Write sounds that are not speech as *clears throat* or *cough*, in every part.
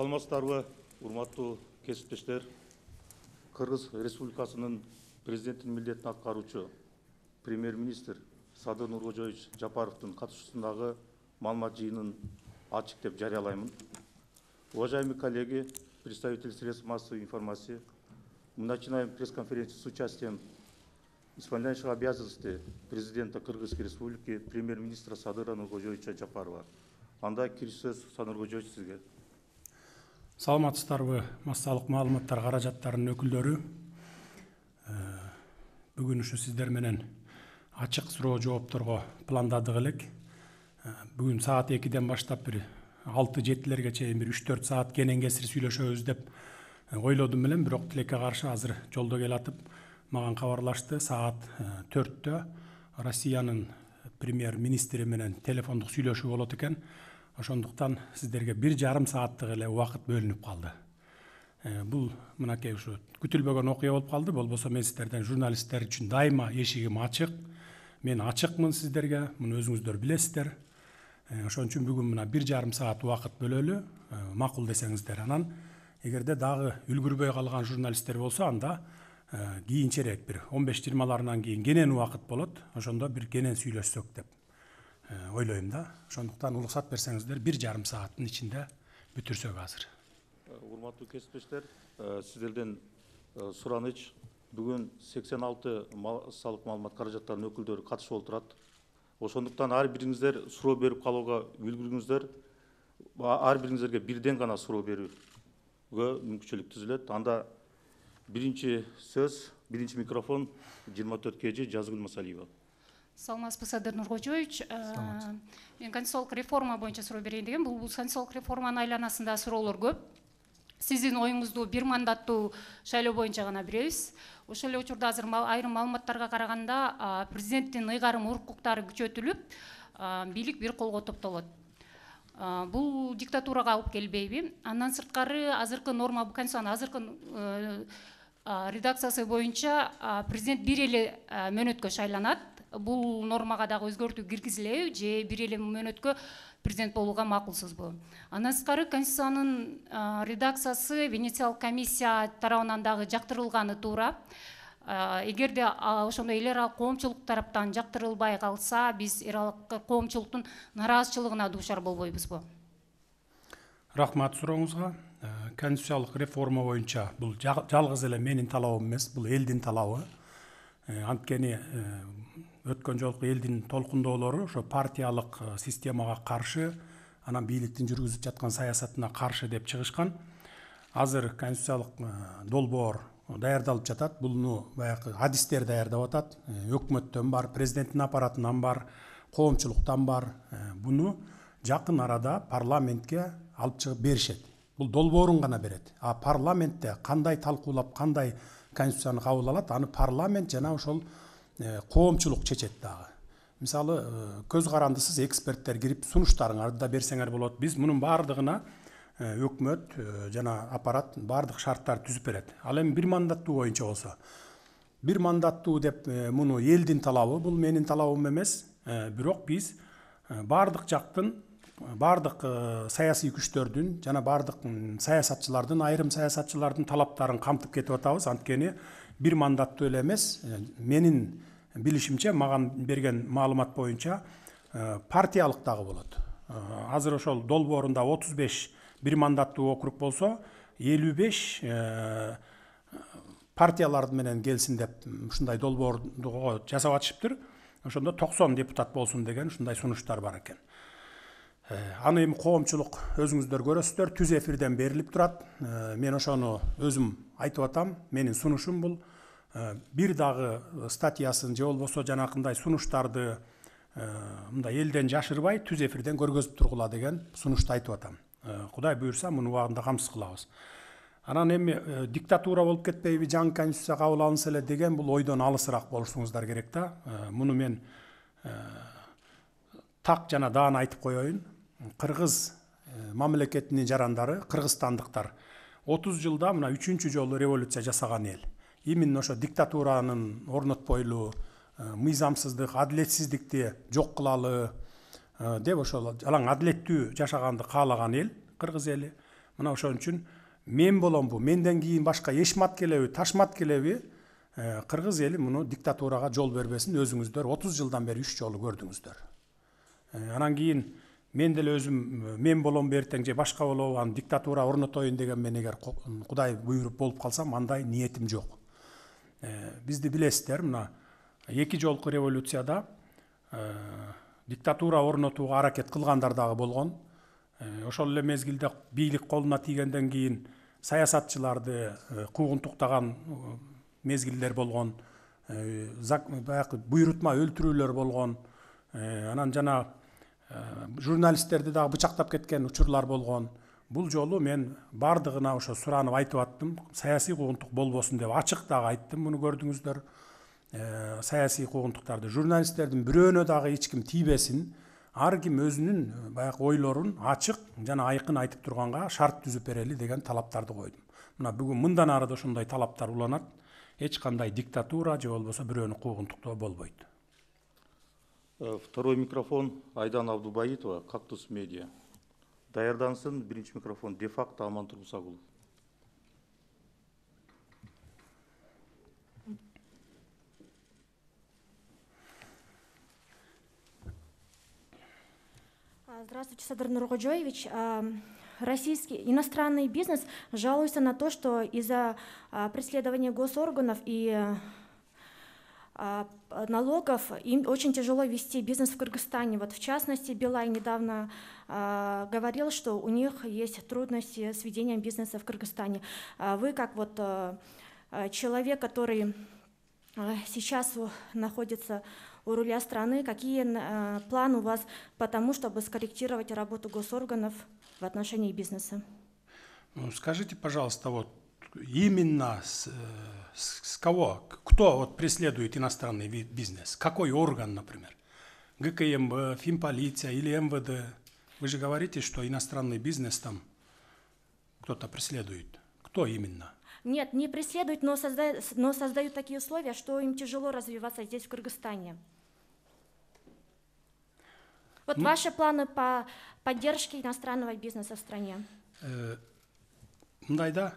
саламатсыздарбы урматтуу кесиптештер кыргыз республикасынын президенттин милдетин аткаруучу премьер министр садыр нуркожоевич жапаровдун катышуусундагы маалымат жыйынын ачык деп жарыялаймын уважаемые коллеги представители средств массовой информации мы начинаем пресс конференцию с участием исполняющего обязанности президента Кыргызской республики премьер-министра Садыра Нургожевича Жапарова. Анда кириш сөз Санургожевич сизге саламатсыздарбы массалык маалыматтар каражаттарынын өкүлдөрү э, бүгүн ушу сиздер менен ачык суроо жоопторго пландадык элек э, бүгүн саат экиден баштап бир алты жетилерге чейин бир үч төрт саат кенен кесир сүйлөшөбүз деп э, ойлодум элем бирок тилекке каршы азыр жолдо келатып маған қабарлашты саат төрттө россиянын премьер министри менен телефондук сүйлөшүү болот экен ошондуктан сиздерге бир жарым сааттык эле убакыт бөлүнүп калды э, бул мынакей ушу күтүлбөгөн окуя болуп калды болбосо мен сиздерден журналисттер үчүн дайыма эшигим ачык мен ачыкмын сиздерге муну өзүңүздөр билесиздер э, ошон үчүн бүгүн мына бир жарым саат убакыт бөлөлү э, макул десеңиздер анан эгерде дагы үлгүрбөй калган журналисттер болсо анда кийинчерээк бир он беш жыйырмаларынан кийин кенен убакыт болот ошондо бир кенен сүйлөшсөк деп ойлойм да ошондуктан уруксат берсеңиздер бир жарым сааттын ичинде бүтүрсөк азыр урматтуу кесиптештер сиздерден сураныч бүгүн сексен алты салык маалымат каражаттарынын өкүлдөрү катышып отурат ошондуктан ар бириңиздер суроо берип калууга үлгүрүңүздөр ар бириңиздерге бирден гана суроо берүүгө мүмкүнчүлүк түзүлөт анда биринчи сөз биринчи микрофон жыйырма төрт кж жазгүл масалиева саламатсызбы садыр нуркожоевич мен конституциялык реформа боюнча суроо берейин дегем бул конституциялык реформанын айланасында суроолор көп сиздин оюңузду бир мандаттуу шайлоо боюнча гана билебиз ошол эле учурда азыр айрым маалыматтарга караганда президенттин ыйгарым укуктары күчөтүлүп бийлик бир колго топтолот бул диктатурага алып келбейби андан сырткары азыркы норма конституциянын азыркы э, редакциясы боюнча президент бир эле э, мөөнөткө шайланат бул нормага дагы өзгөртүү киргизилеби же бир эле мөөнөткө президент болууга макулсузбу андан сырткары конституциянын редакциясы венециялык комиссия тарабынан дагы жактырылганы туура эгерде ошондой эл аралык коомчулук тараптан жактырылбай калса биз эл аралык коомчулуктун нааразычылыгына дуушар болбойбузбу рахмат сурооңузга конституциялык реформа боюнча бул жалгыз эле менин талабым эмес бул элдин талабы анткени өткөн жолку элдин толкундоолору ошо партиялык э, системага каршы анан бийликтин жүргүзүп жаткан саясатына каршы деп чыгышкан азыр конституциялык э, долбоор даярдалып жатат буну баягы адистер даярдап атат э, өкмөттөн бар президенттин аппаратынан бар коомчулуктан бар буну жакын арада парламентке алып чыгып беришет бул долбоорун гана берет а парламентте кандай талкуулап кандай конституцияны кабыл алат аны парламент жана ошол Э, коомчулук чечет дагы мисалы э, көз карандысыз эксперттер кирип сунуштарыңарды да берсеңер болот биз мунун баардыгына э, өкмөт жана аппарат баардык шарттарды түзүп берет ал эми бир мандаттуу боюнча болсо бир мандаттуу деп муну элдин талабы бул менин талабым эмес бирок биз баардык жактын баардык саясий күчтөрдүн жана баардык саясатчылардын айрым саясатчылардын талаптарын камтып кетип атабыз анткени бир мандаттуу эле эмес менин билишимче маған берген маалымат боюнча э, партиялык дагы болот э, азыр ошол долбоорунда отуз беш бир мандаттуу округ болсо элүү беш э, партиялар менен келсин деп ушундай долбоорго жасап атышыптыр ошондо токсон депутат болсун деген ушундай сунуштар бар экен аны эми коомчулук өзүңүздөр көрөсүздөр түз эфирден берилип турат мен ошону өзүм айтып атам менин сунушум бул Э, бир дагы статьясын же болбосо жанакындай сунуштарды э, мындай элден жашырбай түз эфирден көргөзүп тургула деген сунушту айтып атам э, кудай буюрса муну убагында камсыз кылабыз анан эми диктатура болуп кетпейби жаңы конституция кабыл алынса эле деген бул ойдон алысыраак болушуңуздар керек да муну мен так жана даана айтып коеюн кыргыз мамлекетинин жарандары кыргызстандыктар отуз жылда мына үчүнчү жолу революция жасаган эл именно ошо диктатуранын орнотпойлу э, мыйзамсыздык адилетсиздикти жок кылалы э, деп ошол жалаң адилеттүү жашаганды каалаган эл кыргыз эли мына ошон үчүн мен боломбу менден кийин башка эшмат келеби ташмат келеби э, кыргыз эли муну диктатурага жол бербесин өзүңүздөр отуз жылдан бери үч жолу көрдүңүздөр анан кийин мен деле өзүм мен болом эртең же башка болобу аны диктатура орнотоюн деген мен эгер кудай буйруп болуп калсам андай ниетим жок Бізді білесіздер, мына екі жолқы революцияда диктатура орнотууга аракет кылгандар болған, болгон ошол эле мезгилде бийлик колуна тийгенден кийин саясатчыларды куугунтуктаган мезгилдер болгон баягы буйрутма өлтүрүүлөр болгон анан жана журналисттерди дагы бычактап кеткен учурлар болгон бұл жолы мен бардығына ошо сұранып айтып аттым саясий куугунтук болбосун деп ачык дагы айттым муну көрдүңүздөр ә, саясий куугунтуктарды журналисттердин бирөөнө дагы эч ким тийбесин ар ким өзүнүн баягы ойлорун ачык жана айкын айтып турганга шарт түзүп берели деген талаптарды койдум мына бүгүн мындан ары да талаптар уланат эч кандай диктатура же болбосо бирөөнү куугунтуктоо болбойт э, второй микрофон айдан абдубаитова кактус медиа даярдансын биринчи микрофон де факто аман тургусагулов а, Здравствуйте, Садыр Нургоджоевич. А, российский иностранный бизнес жалуется на то, что из-за а, преследования госорганов и а, налогов, им очень тяжело вести бизнес в Кыргызстане. Вот в частности, Билай недавно э, говорил, что у них есть трудности с ведением бизнеса в Кыргызстане. А вы как вот человек, который сейчас находится у руля страны, какие планы у вас по тому, чтобы скорректировать работу госорганов в отношении бизнеса? Ну, скажите, пожалуйста, вот именно э, с, с кого? Кто вот преследует иностранный бизнес? Какой орган, например? ГКМБ, э, Финполиция или МВД? Вы же говорите, что иностранный бизнес там кто-то преследует. Кто именно? Нет, не преследуют, но, создают но создают такие условия, что им тяжело развиваться здесь, в Кыргызстане. Вот ну, ваши планы по поддержке иностранного бизнеса в стране? Э, ну да, да.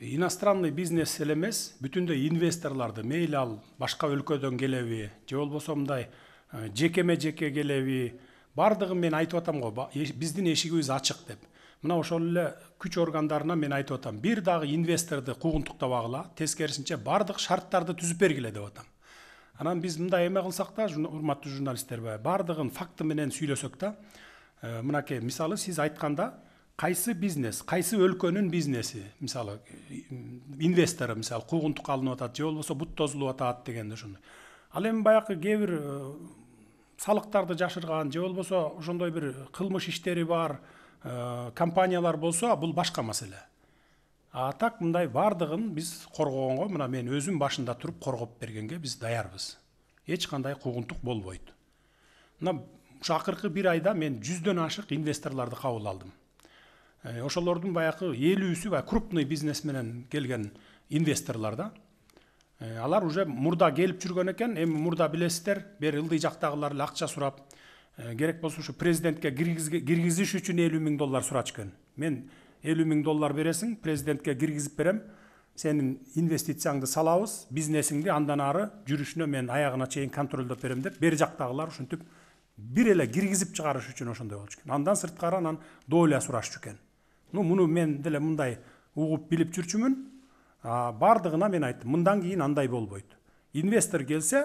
иностранный бизнес эле эмес бүтүндөй инвесторлорду мейли ал башка өлкөдөн келеби же болбосо мындай э, жекеме жеке келеби баардыгын мен айтып атам го биздин эшигибиз ачык деп мына ошол эле күч органдарына мен айтып атам бир дагы инвесторду куугунтуктабагыла тескерисинче баардык шарттарды түзүп бергиле деп атам анан биз мындай эме кылсак да урматтуу журналисттер баардыгын факты менен сүйлөсөк да э, мынакей мисалы сиз айтканда қайсы бизнес қайсы өлкөнүн бизнеси мисалы инвестору мисалы куугунтукка алынып атат же болбосо бут тозулуп атат дегенде ушундай ал эми баягы кээ бир салыктарды жашырган же болбосо ошондой бир кылмыш иштери бар компаниялар болсо бул башка маселе а так мындай баардыгын биз коргогонго мына мен өзүм башында туруп коргоп бергенге биз даярбыз эч кандай куугунтук болбойт мына ушу акыркы бир айда мен жүздөн ашык инвесторлорду кабыл алдым Э, ошолордун баягы элүүсү баягы крупный бизнес менен келген инвесторлор да э, алар уже мурда келип жүргөн экен эми мурда билесиздер бери ылдый жактагылар эле акча сурап э, керек болсо ушу президентке киргизиш үчүн элүү миң доллар сурачу экен мен элүү миң доллар бересиң президентке киргизип берем сенин инвестицияңды салабыз бизнесиңди андан ары жүрүшүнө мен аягына чейин контролдоп берем деп бери жактагылар ушинтип бир эле киргизип чыгарыш үчүн ошондой болчу экен андан сырткары анан доля сурашчу экен ну муну мен деле мындай угуп билип жүрчүмүн бардығына мен айттым мындан кейін андай болбойт инвестор келсе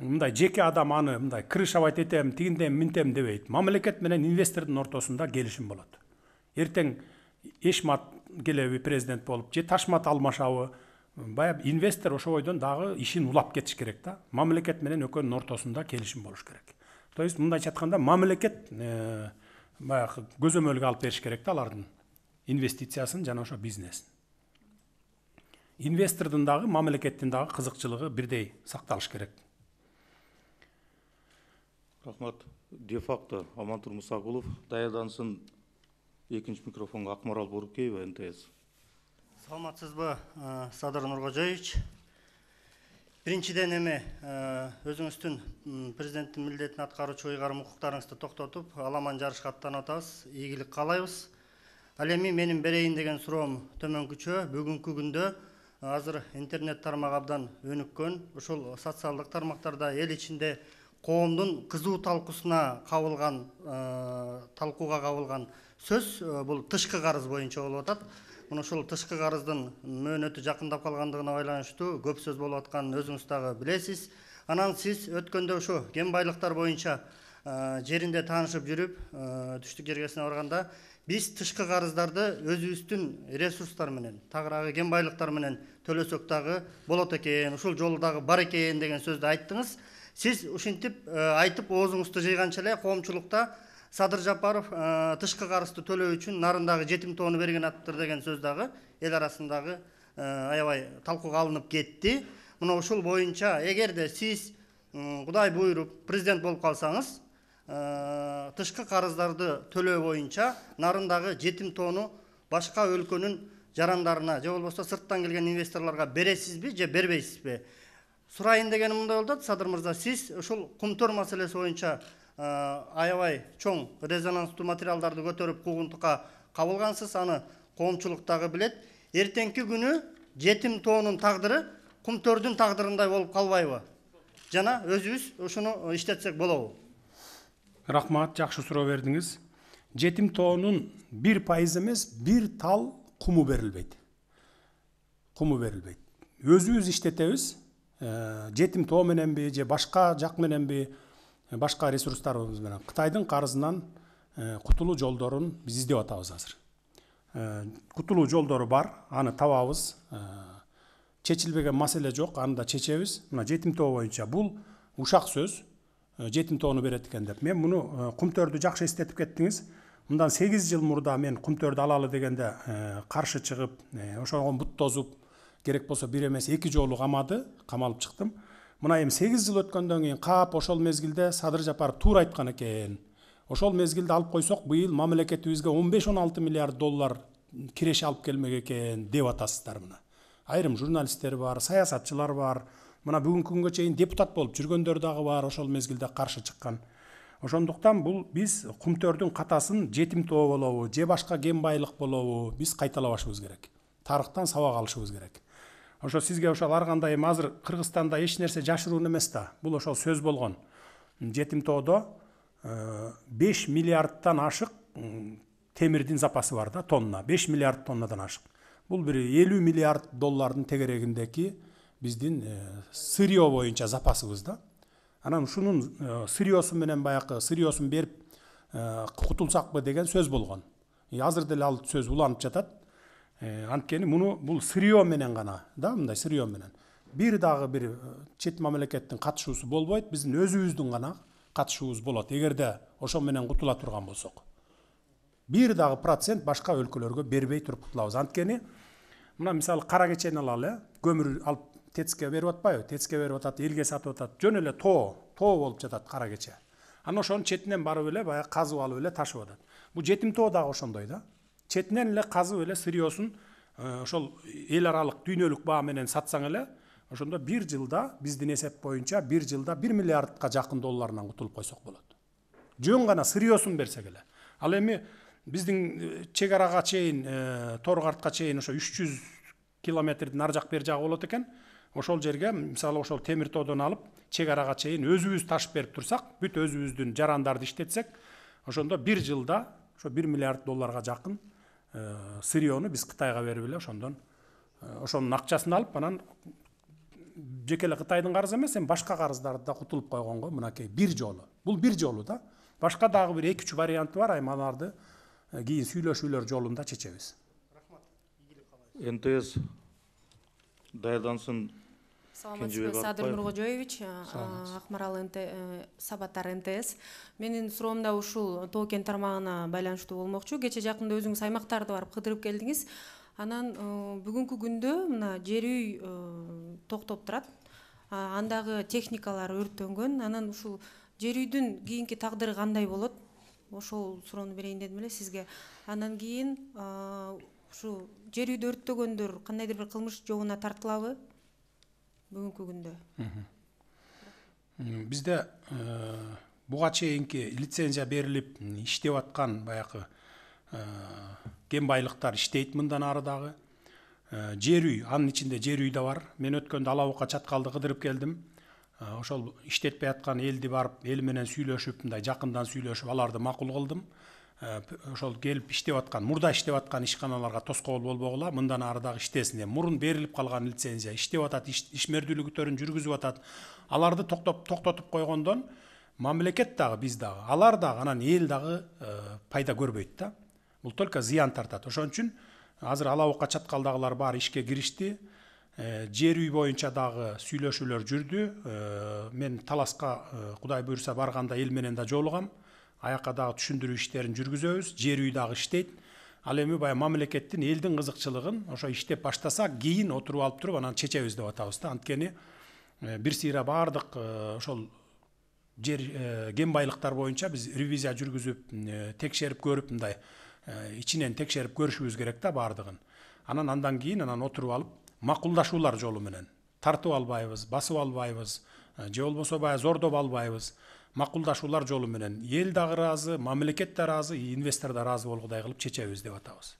мындай жеке адам аны мындай крышовать етем тигиндем минтем дебейт мамлекет менен инвестордун ортосунда келишим болот эртең эшмат келеби президент болуп же ташмат алмашабы баягы инвестор ошобойдон дагы ишин улап кетиш керек да мамлекет менен экөөнүн ортосунда келишим болуш керек то есть мындайча айтканда мамлекет э, баягы көзөмөлгө алып бериш керек да алардын инвестициясын жана ошо бизнесин инвестордун дагы мамлекеттин дагы кызыкчылыгы бирдей сакталыш керек рахмат де факто амантур мусагулов даярдансын экинчи микрофонго акмарал борукеева мтс саламатсызбы садыр нуркожоевич биринчиден эми өзүңүздүн президенттин милдетин аткаруучу ыйгарым укуктарыңызды токтотуп аламан жарышка аттанып атабыз ийгилик каалайбыз ал эми менин берейин деген суроом төмөнкүчө бүгүнкү күндө азыр интернет тармак абдан өнүккөн ушул социалдык тармактарда эл ичинде коомдун кызуу талкуусуна кабылган талкууга кабылган сөз бул тышкы карыз боюнча болуп атат мына ушул тышкы карыздын мөөнөтү жакындап калгандыгына байланыштуу көп сөз болуп атканын өзүңүз дагы билесиз анан сиз өткөндө ушу кен байлыктар боюнча жеринде таанышып жүрүп түштүк жергесине барганда біз тышқы қарыздарды өзүбүздүн ресурстар менен тагыраагы кен байлыктар менен төлөсөк дагы болот экен ушул жолу дагы бар экен деген сөздү айттыңыз сиз ушинтип э, айтып оозуңузду жыйганча эле коомчулукта садыр жапаров э, тышкы карызды төлөө үчүн нарындагы жетим тоону берген атыптыр деген сөз дагы эл арасындагы э, аябай талкууга алынып кетти мына ушул боюнча эгерде сиз кудай буйруп президент болуп калсаңыз Э, тышкы карыздарды төлөө боюнча нарындагы жетим тоону башка өлкөнүн жарандарына же болбосо сырттан келген инвесторлорго бересизби же бербейсизби сурайын дегеним мындай болуп атат садыр мырза сиз ушул кумтөр маселеси боюнча э, аябай чоң резонанстуу материалдарды көтөрүп куугунтукка кабылгансыз аны коомчулук дагы билет эртеңки күнү жетим тоонун тагдыры кумтөрдүн тагдырындай болуп калбайбы жана өзүбүз ушуну иштетсек болобу rahmat жақсы сұрау бердіңіз жетім тоғының бір пайызы емес бір тал құмы берілбейді құмы берілбейді өзіміз іштетеміз ә, жетім тоо менен бе же башка жак менен бе башка ресурстарыбыз менен кытайдын карызынан кутулуу жолдорун биз издеп атабыз азыр кутулуу жолдору бар аны табабыз чечилбеген маселе жок аны да чечебиз мына жетим тоо боюнча бул ушак сөз жетім тоону береді екен деп мен мұны құмтөрді э, жақсы естетіп кеттіңіз мындан сегіз жыл мурда мен құмтөрді алалы дегенде қарсы э, шығып э, ошоған бұт керек болса бир эмес эки жолу камады камалып чыктым мына эми сегиз жыл өткөндөн кийин кап ошол мезгилде садыр жапаров туура айткан экен ошол мезгилде алып койсок быйыл мамлекетибизге он беш он алты миллиард доллар киреше алып келмек экен деп атасыздар мына айрым журналисттер бар саясатчылар бар мына бүгүнкү күнгө чейин депутат болуп жүргөндөр дагы бар ошол мезгилде каршы чыккан ошондуктан бул биз кумтөрдүн катасын жетим тоо болобу же башка кен байлык болобу биз кайталабашыбыз керек тарыхтан сабак алышыбыз керек ошо сизге ошол ар кандай эми азыр кыргызстанда эч нерсе жашыруун эмес да бул ошол сөз болгон жетим тоодо э, беш миллиардтан ашык темирдин запасы бар да тонна беш миллиард тоннадан ашык бул бир элүү миллиард доллардын тегерегиндеги биздин сырье боюнча запасыбыз да анан ушунун сырьесу менен баягы сырьесун берип кутулсакпы деген сөз болгон азыр деле ал сөз уланып жатат анткени муну бул сырье менен гана да мындай сырье менен бир дагы бир чет мамлекеттин катышуусу болбойт биздин өзүбүздүн гана катышуубуз болот эгерде ошо менен кутула турган болсок бир дагы процент башка өлкөлөргө бербей туруп кутулабыз анткени мына мисалы кара кечени алалы э көмүр алып тецке берип атпайбы тецке берип атат элге сатып атат жөн эле тоо тоо болуп жатат кара кече анан ошонун четинен барып эле баягы казып алып эле ташып атат бул жетим тоо дагы ошондой да четинен эле казып эле сырьесун ошол эл аралык дүйнөлүк баа менен сатсаң эле ошондо бир жылда биздин эсеп боюнча бир жылда бир миллиардка жакын долларынан кутулуп койсок болот жөн гана сырьесун берсек эле ал эми биздин чек арага чейин торгартка чейин ошо үч жүз километрдин ар жак бери жагы болот экен ошол жерге мисалы ошол темир тоодон алып чек арага чейин өзүбүз ташып берип турсак бүт өзүбүздүн жарандарды иштетсек ошондо бир жылда ошо бир миллиард долларга жакын э, сырьену биз кытайга берип эле ошондон э, ошонун акчасын алып анан жеке эле кытайдын карызы эмес эми башка карыздарды да кутулуп койгонго го мынакей бир жолу бул бир жолу да башка дагы бир эки үч варианты бар эми аларды э, кийин сүйлөшүүлөр жолунда чечебиз рахмат ийгилик каалайбыз мтс даярдансын саламатсызбы садыр нуркожоевич саламатсызбы акмарал э, сабаттар нтс менин суроом да ушул тоо кен тармагына байланыштуу болмокчу кечеэ жакында өзүңүз аймактарды барып кыдырып келдиңиз анан э, бүгүнкү күндө мына жер үй э, токтоп турат андагы техникалар өрттөнгөн анан ушул жер үйдүн кийинки тагдыры кандай болот ошол суроону берейин дедим эле сизге анан кийин ушул жер үйдү өрттөгөндөр кандайдыр бир кылмыш жообуна тартылабы бүгінгі күнде бізде э, буга чейинки лицензия беріліп иштеп жатқан баяғы э, кен байлықтар иштейт мындан ары дагы э, жер үй анын ичинде жер үй да бар мен өткөндө ала бука чаткалды кыдырып келдим ошол иштетпей аткан элди барып эл менен сүйлөшүп мындай жакындан сүйлөшүп аларды макул кылдым Э, ошол келип иштеп аткан мурда иштеп аткан ишканаларга тоскоол болбогула мындан ары дагы иштесин деп мурун берилип калган лицензия иштеп атат ишмердүүлүктөрүн жүргүзүп атат аларды токтотуп койгондон мамлекет дагы биз дагы алар дагы анан эл дагы э, пайда көрбөйт да бул только зыян тартат ошон үчүн азыр ала бука чаткалдагылар баары ишке киришти э, жер үй боюнча дагы сүйлөшүүлөр жүрдү мен таласка кудай буюрса барганда эл менен да жолугам аяққа дагы түшүндүрүү иштерин жүргүзөбүз жер үй дагы иштейт ал эми баягы мамлекеттин элдин кызыкчылыгын ошо иштеп баштасак кийин отуруп алып туруп анан чечебиз деп атабыз да анткени э, бир сыйра баардык э, ошол жер кен э, байлыктар боюнча биз ревизия жүргүзүп текшерип көрүп мындай ичинен текшерип көрүшүбүз керек да баардыгын анан андан кийин анан отуруп алып макулдашуулар жолу менен тартып албайбыз басып албайбыз же болбосо баягы зордоп албайбыз макулдашуулар жолу менен эл дагы ыраазы мамлекет да ыраазы инвестор да ыраазы болгудай кылып чечебиз деп атабыз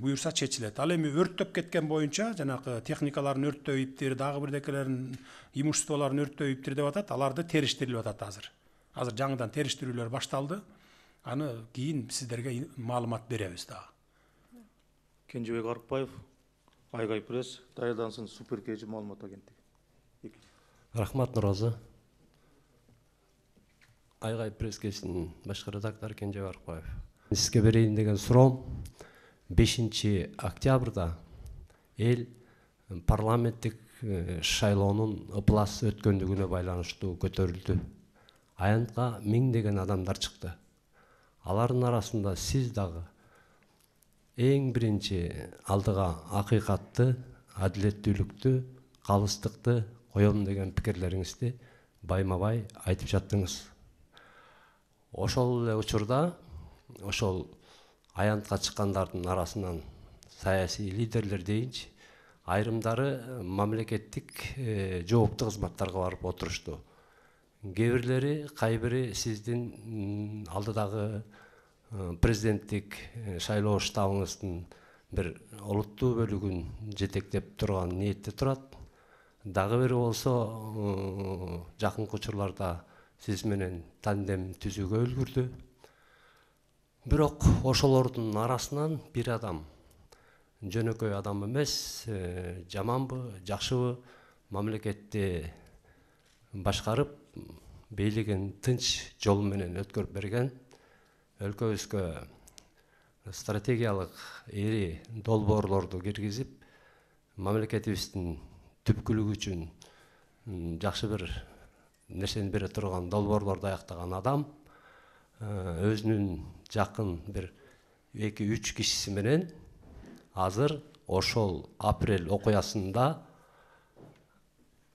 буюрса чечилет ал эми өрттөп кеткен боюнча жанакы техникаларын өрттөйүптир дагы бирдекелерин имуществолорун өрттөйүптир деп атат аларды териштирилип атат азыр азыр жаңыдан териштирүүлөр башталды аны кийин сиздерге маалымат беребиз дагы кенжебек арыкбаев айгай пресс даярдансын супер маалымат агенттиги рахмат нуразы айғай прескесінің башқы редактор кенже барыкбаев сізге берейін деген суроом бешинчи октябрда эл парламенттік шайлоонун ыплас өткөндүгүнө байланыштуу көтөрүлдү аянтка деген адамдар чыкты алардын арасында сиз дагы эң биринчи алдыга акыйкатты адилеттүүлүктү калыстыкты коем деген пикирлериңизди байма бай айтып жаттыңыз ошол эле учурда ошол аянтка чыккандардын арасынан саясий лидерлер дейинчи айрымдары э, мамлекеттик э, жооптуу кызматтарга барып отурушту кээ бирлери кай бири сиздин алдыдагы э, президенттик шайлоо штабыңыздын бир олуттуу бөлүгүн жетектеп турган ниетте турат дагы бири болсо жакынкы учурларда сиз менен тандем түзүүгө үлгүрдү бирок ошолордун арасынан бир адам жөнөкөй адам эмес жаманбы жакшыбы мамлекетти башкарып бийлигин тынч жол менен өткөрүп берген өлкөбүзгө стратегиялык ири долбоорлорду киргизип мамлекетибиздин түпкүлүгү үчүн жакшы бир нерсени бере турган долбоорлорду аяктаган адам э, өзүнүн жакын бир эки үч кишиси менен азыр ошол апрель окуясында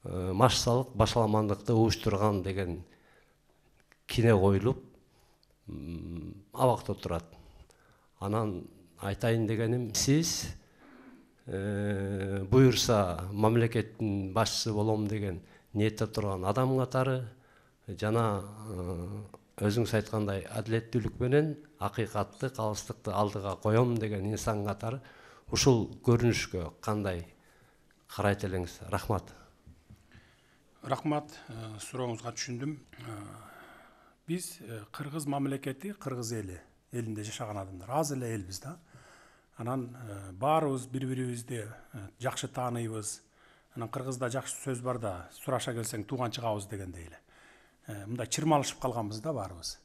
э, массалык башаламандыкты уюштурган деген кине коюлуп абакта турат анан айтайын дегеним сиз э, буюрса мамлекеттин башчысы болом деген ниетте тұрған адам қатары жана өзіңіз айтқандай әділеттілік менен ақиқатты қалыстықты алдыға қойом деген инсан қатары ушул көрүнүшкө қандай карайт элеңиз рахмат рахмат сурооңузга түшүндүм биз кыргыз мамлекети кыргыз эли элинде жашаган адамдар аз эле элбиз да анан баарыбыз бири бирибизди жакшы тааныйбыз анан кыргызда жакшы сөз бар да сураша келсең тууган чыгабыз дегендей эле мындай чырмалышып калганбыз да баарыбыз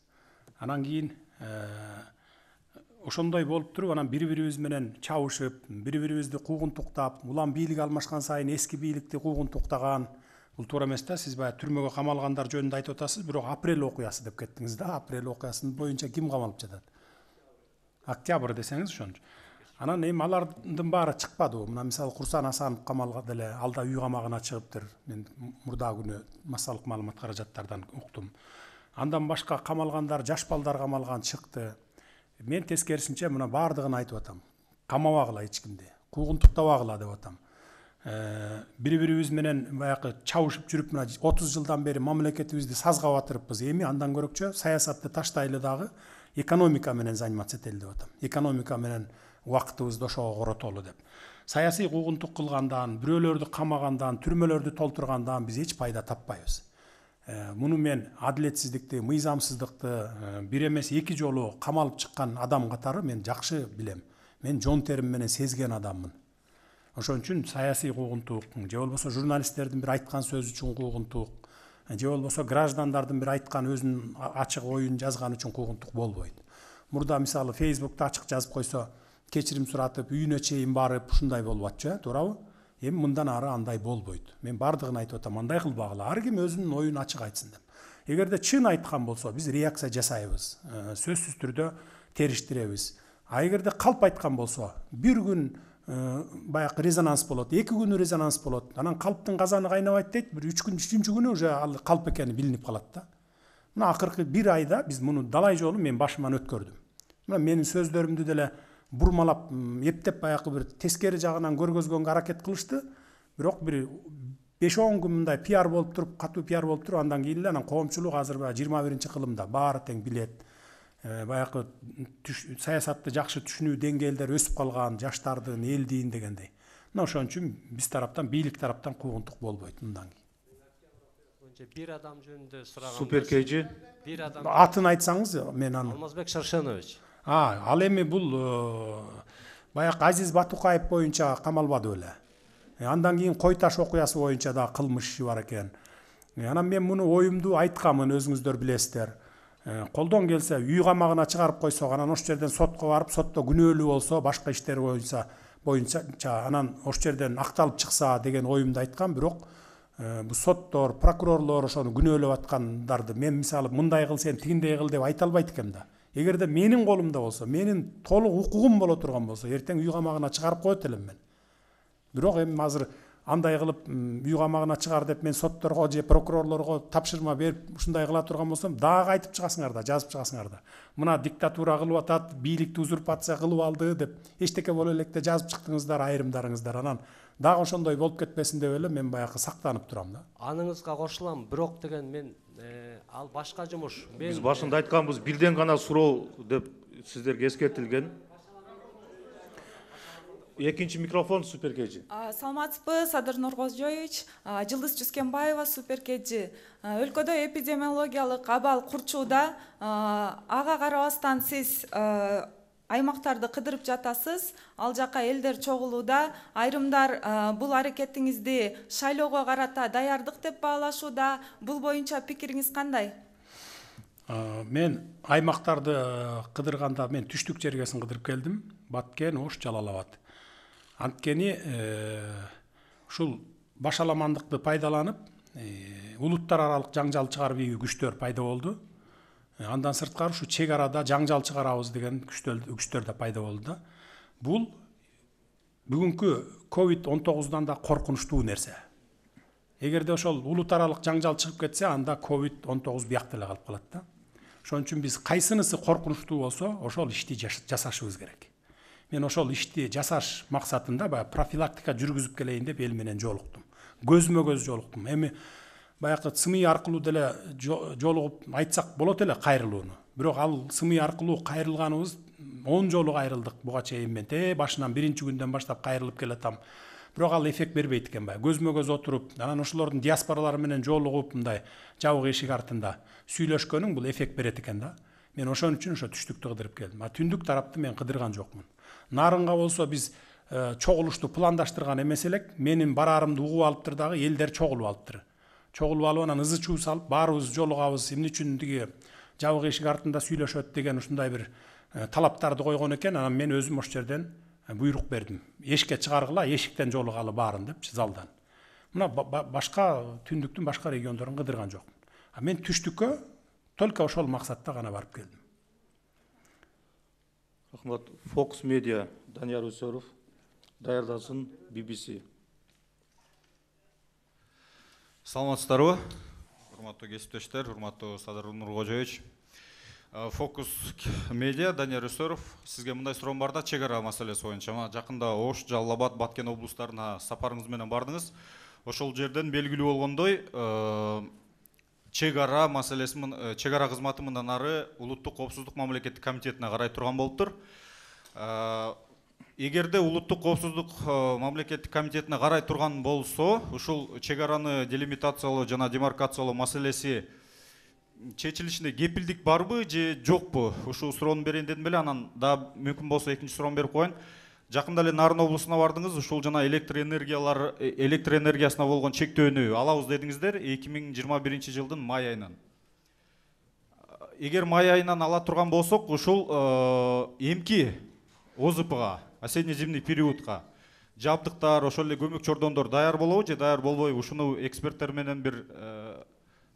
анан кийин э, ошондой болуп туруп анан бири бирибиз менен чабышып бири бирибизди куугунтуктап улам бийлик алмашкан сайын эски бийликти куугунтуктаган бул туура эмес да сиз баягы түрмөгө камалгандар жөнүндө айтып атасыз бирок апрель окуясы деп кеттиңиз да апрель окуясынын боюнча ким камалып жатат октябрь десеңиз ошончу анан эми алардын баары чыкпадыбы мына мисалы курсан асанов камалга деле ал үй камагына чыгыптыр мен мурдагы күнү массалык маалымат каражаттардан уктум андан башка камалгандар жаш балдар камалган чыкты мен тескерисинче мына баардыгын айтып атам камабагыла эч кимди куугунтуктабагыла деп атам э, бири бирибиз менен баягы чабышып жүрүп мына отуз жылдан бери мамлекетибизди сазга батырыппыз эми андан көрөкчө саясатты таштайлы дагы экономика менен заниматься этели деп атам экономика менен уақытыбызды құры толы деп саясий куугунтук кылгандан бирөөлөрдү камагандан түрмөлөрдү толтургандан биз эч пайда таппайбыз э, муну мен адилетсиздикти мыйзамсыздыкты э, бир эмес эки жолу камалып чыккан адам катары мен жакшы билем мен жон терим менен сезген адаммын ошон үчүн саясий куугунтук же болбосо журналисттердин бир айткан сөзү үчүн куугунтук же болбосо граждандардын бир айткан өзүнүн ачык оюн жазганы үчүн куугунтук болбойт мурда мисалы фейсбукта ачык жазып койсо кечирим суратып үйүнө чейин барып ушундай болуп атчу э туурабы эми мындан ары андай болбойт мен баардыгын айтып атам андай кылбагыла ар ким өзүнүн оюн ачык айтсын деп эгерде чын айткан болсо биз реакция жасайбыз сөзсүз түрдө териштиребиз а эгерде калп айткан болсо бир күн баягы резонанс болот эки күн резонанс болот анан калптын казаны кайнабайт дейт бир үч күн үчүнчү күнү уже ал калп экени билинип калат да мына акыркы бир айда биз муну далай жолу мен башыман өткөрдүм мына менин сөздөрүмдү деле бурмалап эптеп баягы бир тескери жагынан көргөзгөнгө аракет кылышты бирок бир беш он күн мындай пиар болуп туруп катуу пиар болуп туруп андан кийин эле анан коомчулук азыр баягы жыйырма биринчи кылымда баары тең билет э, баягы саясатты жакшы түшүнүү деңгээлдери өсүп калган жаштардын элдин дегендей мына ошон үчүн биз тараптан бийлик тараптан куугунтук болбойт мындан кийин бир адам жөнүндө сураган супер кж бир адам атын айтсаңыз мен аны алмазбек шаршенович ал эми бул э, баягы азиз батукаев боюнча камалбады беле э, андан кийин кой таш окуясы боюнча дагы кылмыш иши бар экен э, анан мен муну оюмду айтканмын өзүңүздөр билесиздер колдон келсе үй камагына чыгарып койсок анан ошол жерден сотко барып сотто күнөөлүү болсо башка иштер боюнча боюнча анан ошол жерден акталып чыкса деген оюмду айткам бирок бул соттор прокурорлор ошону күнөөлөп аткандарды мен мисалы мындай кыл сен тигиндей кыл деп айта албайт экем да егер де менің қолымда болса менің толық құқығым бола тұрған болса ертең үй қамағына шығарып қояды мен бирок енді азыр андай кылып үй қамағына шығар деп мен сотторго же прокурорлорго тапшырма беріп ушундай кыла тұрған болсам дагы айтып чыгасыңар да жазып чыгасыңар да мына диктатура қылып атат билікті узурпация қылып алды деп эчтеке бола элек жазып чыктыңыздар айрымдарыңыздар анан дагы ошондой болуп кетпесин деп эле мен баягы сактанып турам да аныңызга кошулам бирок деген мен э, ал башка жумуш биз башында айтканбыз бирден гана суроо деп сиздерге эскертилген экинчи микрофон супер кежи саламатсызбы садыр нургожоевич жылдыз жүскенбаева супер кежи өлкөдө эпидемиологиялык абал курчууда ага карабастан сиз аймактарды кыдырып жатасыз ал жака элдер чогулууда айрымдар бул аракетиңизди шайлоого карата даярдык деп баалашууда бул боюнча пикириңиз кандай мен аймактарды кыдырганда мен түштүк жергесин кыдырып келдим баткен ош жалал абад анткени э, ушул башаламандыкты пайдаланып э, улуттар аралык жаңжал чыгарып ийүү күчтөр пайда болду андан сырткары ушу чек арада жаңжал чыгарабыз деген күчтөр да пайда болду да бул бүгүнкү ковид он тогуздан да коркунучтуу нерсе эгерде ошол улут аралык жаңжал чыгып кетсе анда ковид он тогуз биякта эле калып калат да ошон үчүн биз кайсынысы коркунучтуу болсо ошол ишти жасашыбыз керек мен ошол ишти жасаш максатында баягы профилактика жүргүзүп келейин деп эл менен жолуктум көзмө көз жолуктум эми баягы сми аркылуу деле жолугуп айтсак болот эле кайрылууну бирок ал сми аркылуу кайрылганыбыз он жолу кайрылдык буга чейин мен тээ башынан биринчи күндөн баштап кайрылып келатам бирок ал эффект бербейт экен баягы көзмө көз отуруп анан ошолордун диаспоралары менен жолугуп мындай жабык эшик артында сүйлөшкөнүң бул эффект берет экен да мен ошон үчүн ошо түштүктү кыдырып келдим а түндүк тарапты мен кыдырган жокмун нарынга болсо биз чогулушту пландаштырган эмес элек менин бараарымды угуп алыптыр дагы элдер чогулуп алыптыр чогулуп алып анан ызы чуу салып баарыбыз жолугабыз эмне үчүн тиги жабык эшик артында сүйлөшөт деген ушундай бир талаптарды койгон экен анан мен өзүм ошол жерден буйрук бердим эшикке чыгаргыла эшиктен жолугалы баарын депчи залдан мына башка түндүктүн башка региондорун кыдырган жокмун а мен түштүккө только ошол максатта гана барып келдим рахмат фокус медиа данияр өсөров даярдасын bbc саламатсыздарбы урматтуу кесиптештер урматтуу садыр нуркожоевич фокус медиа данияр өсөров сизге мындай суроом бар да чек ара маселеси боюнча мына жакында ош жалал абад баткен облустарына сапарыңыз менен бардыңыз ошол жерден белгилүү болгондой чек ара маселеси чек ара кызматы мындан ары улуттук коопсуздук мамлекеттик комитетине карай турган болуптур эгерде улуттук коопсуздук э, мамлекеттик комитетине карай турган болсо ушул чек араны делимитациялоо жана демаркациялоо маселеси чечилишинде кепилдик барбы же жокпу ушул суроону берейин дедим эле анан дагы мүмкүн болсо экинчи суроону берип коеюн жакында эле нарын облусуна бардыңыз ушул жана электр энергиялар электр энергиясына болгон чектөөнү алабыз дедиңиздер эки миң жыйырма биринчи жылдын май айынан эгер май айынан ала турган болсок ушул э, эмки озпга осенне зимний периодка жабдыктар ошол эле көмөк чордондор даяр болобу же даяр болбойбу ушуну эксперттер менен бир э,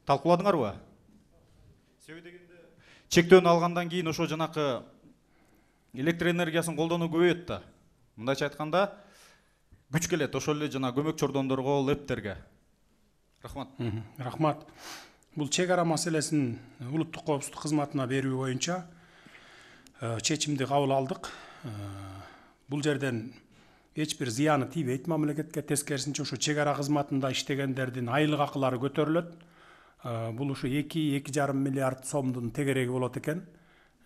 талкууладыңарбы себеби дегенде чектөөнү алгандан кийин ошо жанакы электр энергиясын колдонуу көбөйөт да мындайча айтканда күч келет ошол эле жанагы көмөк чордондорго лэптерге рахмат рахмат бул чек ара маселесин улуттук коопсуздук кызматына берүү боюнча э, чечимди кабыл алдык э, бұл жерден ешбір зияны тибейді мамлекетке тескерисинче ушу чек ара кызматында иштегендердин айлык акылары көтөрүлөт ә, бул ушу эки эки жарым миллиард сомдун тегереги болот экен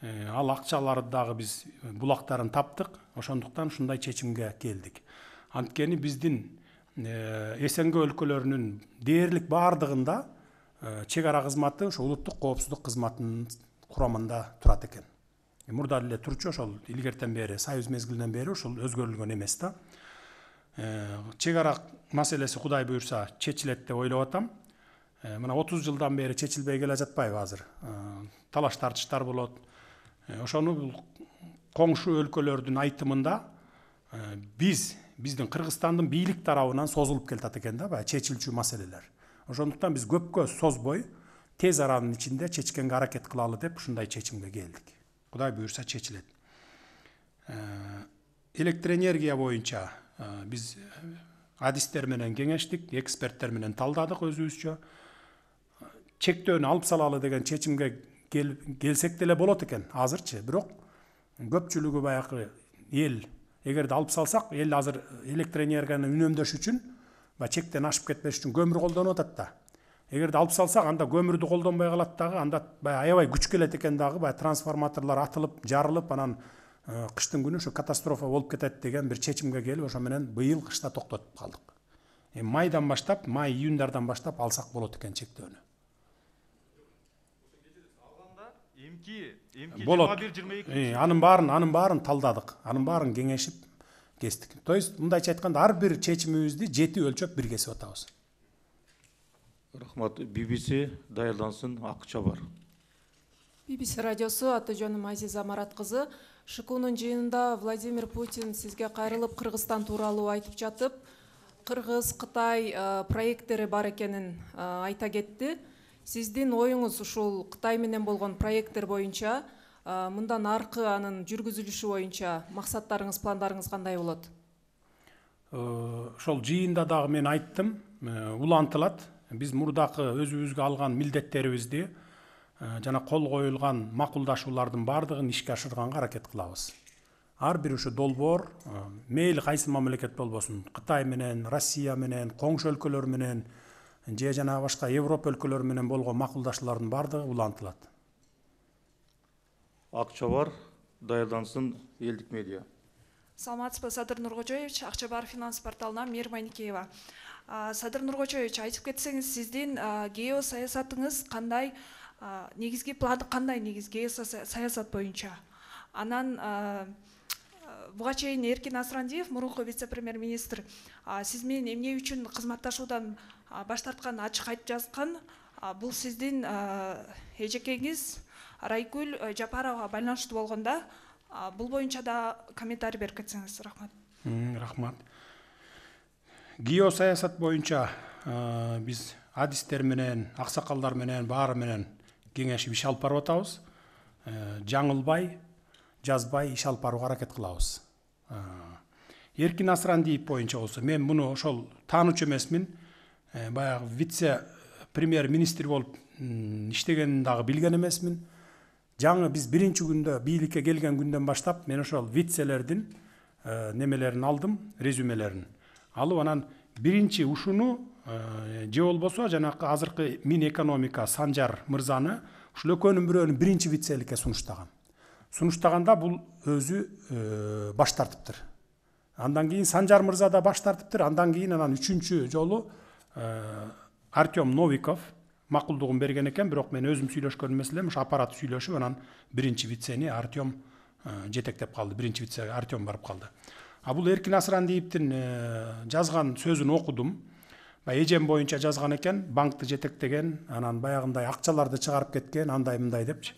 ә, ал акчаларды дагы биз булактарын таптык ошондуктан ушундай чечимге келдик анткени биздин ә, өлкілерінің өлкөлөрүнүн дээрлик баардыгында чек ара кызматы ушу улуттук коопсуздук кызматынын курамында турат экен мурда деле турчу ошол илгертен бери союз мезгилинен бери ушул өзгөрүлгөн эмес да чек ара маселеси кудай буюрса чечилет деп ойлоп атам мына отуз жылдан бери чечилбей келе жатпайбы азыр талаш тартыштар болот ошону бул коңшу өлкөлөрдүн айтымында биз биздин кыргызстандын бийлик тарабынан созулуп келатат экен да баягы чечилчү маселелер ошондуктан биз көпкө созбой тез аранын ичинде чечкенге аракет кылалы деп ушундай чечимге келдик құдай бұйырса шешіледі ә, электроэнергия бойынша ә, біз адистерменен ә, кеңештік эксперттерменен талдадық өзімізше ә, чектөөнү алып салалы деген чечимге кел, келсек деле болот экен азырчы бирок көпчүлүгү баягы эл эгерде алып салсак эл азыр электроэнергияны үнөмдөш үчүн баягы чектен ашып кетпеш үчүн көмүр колдонуп атат да эгерде алып салсак анда көмүрдү колдонбой калат дагы анда баягы аябай күч келет экен дагы баягы трансформаторлор атылып жарылып анан кыштын э, күнү ушу катастрофа болуп кетет деген бир чечимге келип ошо менен быйыл кышта токтотуп калдык эми майдан баштап май июндардан баштап алсак болот экен чектөөнү болот бир жыйырма анын баарын анын баарын талдадык анын баарын кеңешип кестик то есть мындайча айтканда ар бир чечимибизди жети өлчөп бир кесип атабыз рахмат BBC даярдансын акча бар BBC радиосу жөнүм азиза маратқызы шкунун жыйынында владимир путин сізге кайрылып кыргызстан тууралуу айтып жатып кыргыз қытай э, проекттері проекттери бар экенин э, айта кетті. сиздин ойыңыз ушул кытай менен болгон проекттер боюнча э, мындан аркы анын жүргүзүлүшү боюнча максаттарыңыз пландарыңыз кандай болот ошол жыйында дагы мен айттым улантылат биз мурдакы өзүбүзгө алган милдеттерибизди жана кол коюлган макулдашуулардын баардыгын ишке ашырганга аракет кылабыз ар бир ушу долбоор мейли кайсы мамлекет болбосун кытай менен россия менен коңшу өлкөлөр менен же жанагы башка европа өлкөлөрү менен болгон макулдашуулардын баардыгы улантылат бар даярдансын элдик медиа саламатсызбы садыр нуркожоевич бар финанс порталынан майникеева садыр нуркожоевич айтып кетсеңиз сиздин гео саясатыңыз кандай негизги планы кандай негизи гео саясат боюнча анан буга чейин эркин асрандиев мурунку вице премьер министр сиз менен эмне үчүн кызматташуудан баш тартканын ачык айтып жазган бул сиздин эжекеңиз райгүл э, жапаровага байланыштуу болгон да бул боюнча да комментарий берип кетсеңиз рахмат рахмат геосаясат бойынша ә, біз менен баары менен кеңешіп иш алып барып атабыз ә, жаңылбай жазбай иш алып барууга аракет кылабыз ә, эркин асрандиев боюнча болсо мен муну ошол таанычу эмесмин ә, баягы вице премьер министр болуп иштегенин дагы билген эмесмин жаңы биз биринчи күндө бийликке келген күндөн баштап мен ошол вицелердин ә, немелерин алдым резюмелерин алып анан биринчи ушуну э, же болбосо жанакы азыркы мин экономика санжар мырзаны ушул экөөнүн бирөөнү биринчи вицеликке сунуштаган сунуштаганда бул өзү э, баш тартыптыр андан кийин санжар мырза да баш тартыптыр андан кийин анан үчүнчү жолу э, артем новиков макулдугун берген экен бирок мен өзүм сүйлөшкөн эмес элем ушу аппарат сүйлөшүп анан биринчи вицени артем жетектеп калды биринчи вице артем барып калды а бул эркин асырандиевдин э, жазган сөзүн окудум баягы эжем боюнча жазган экен банкты жетектеген анан баягындай акчаларды чыгарып кеткен андай мындай депчи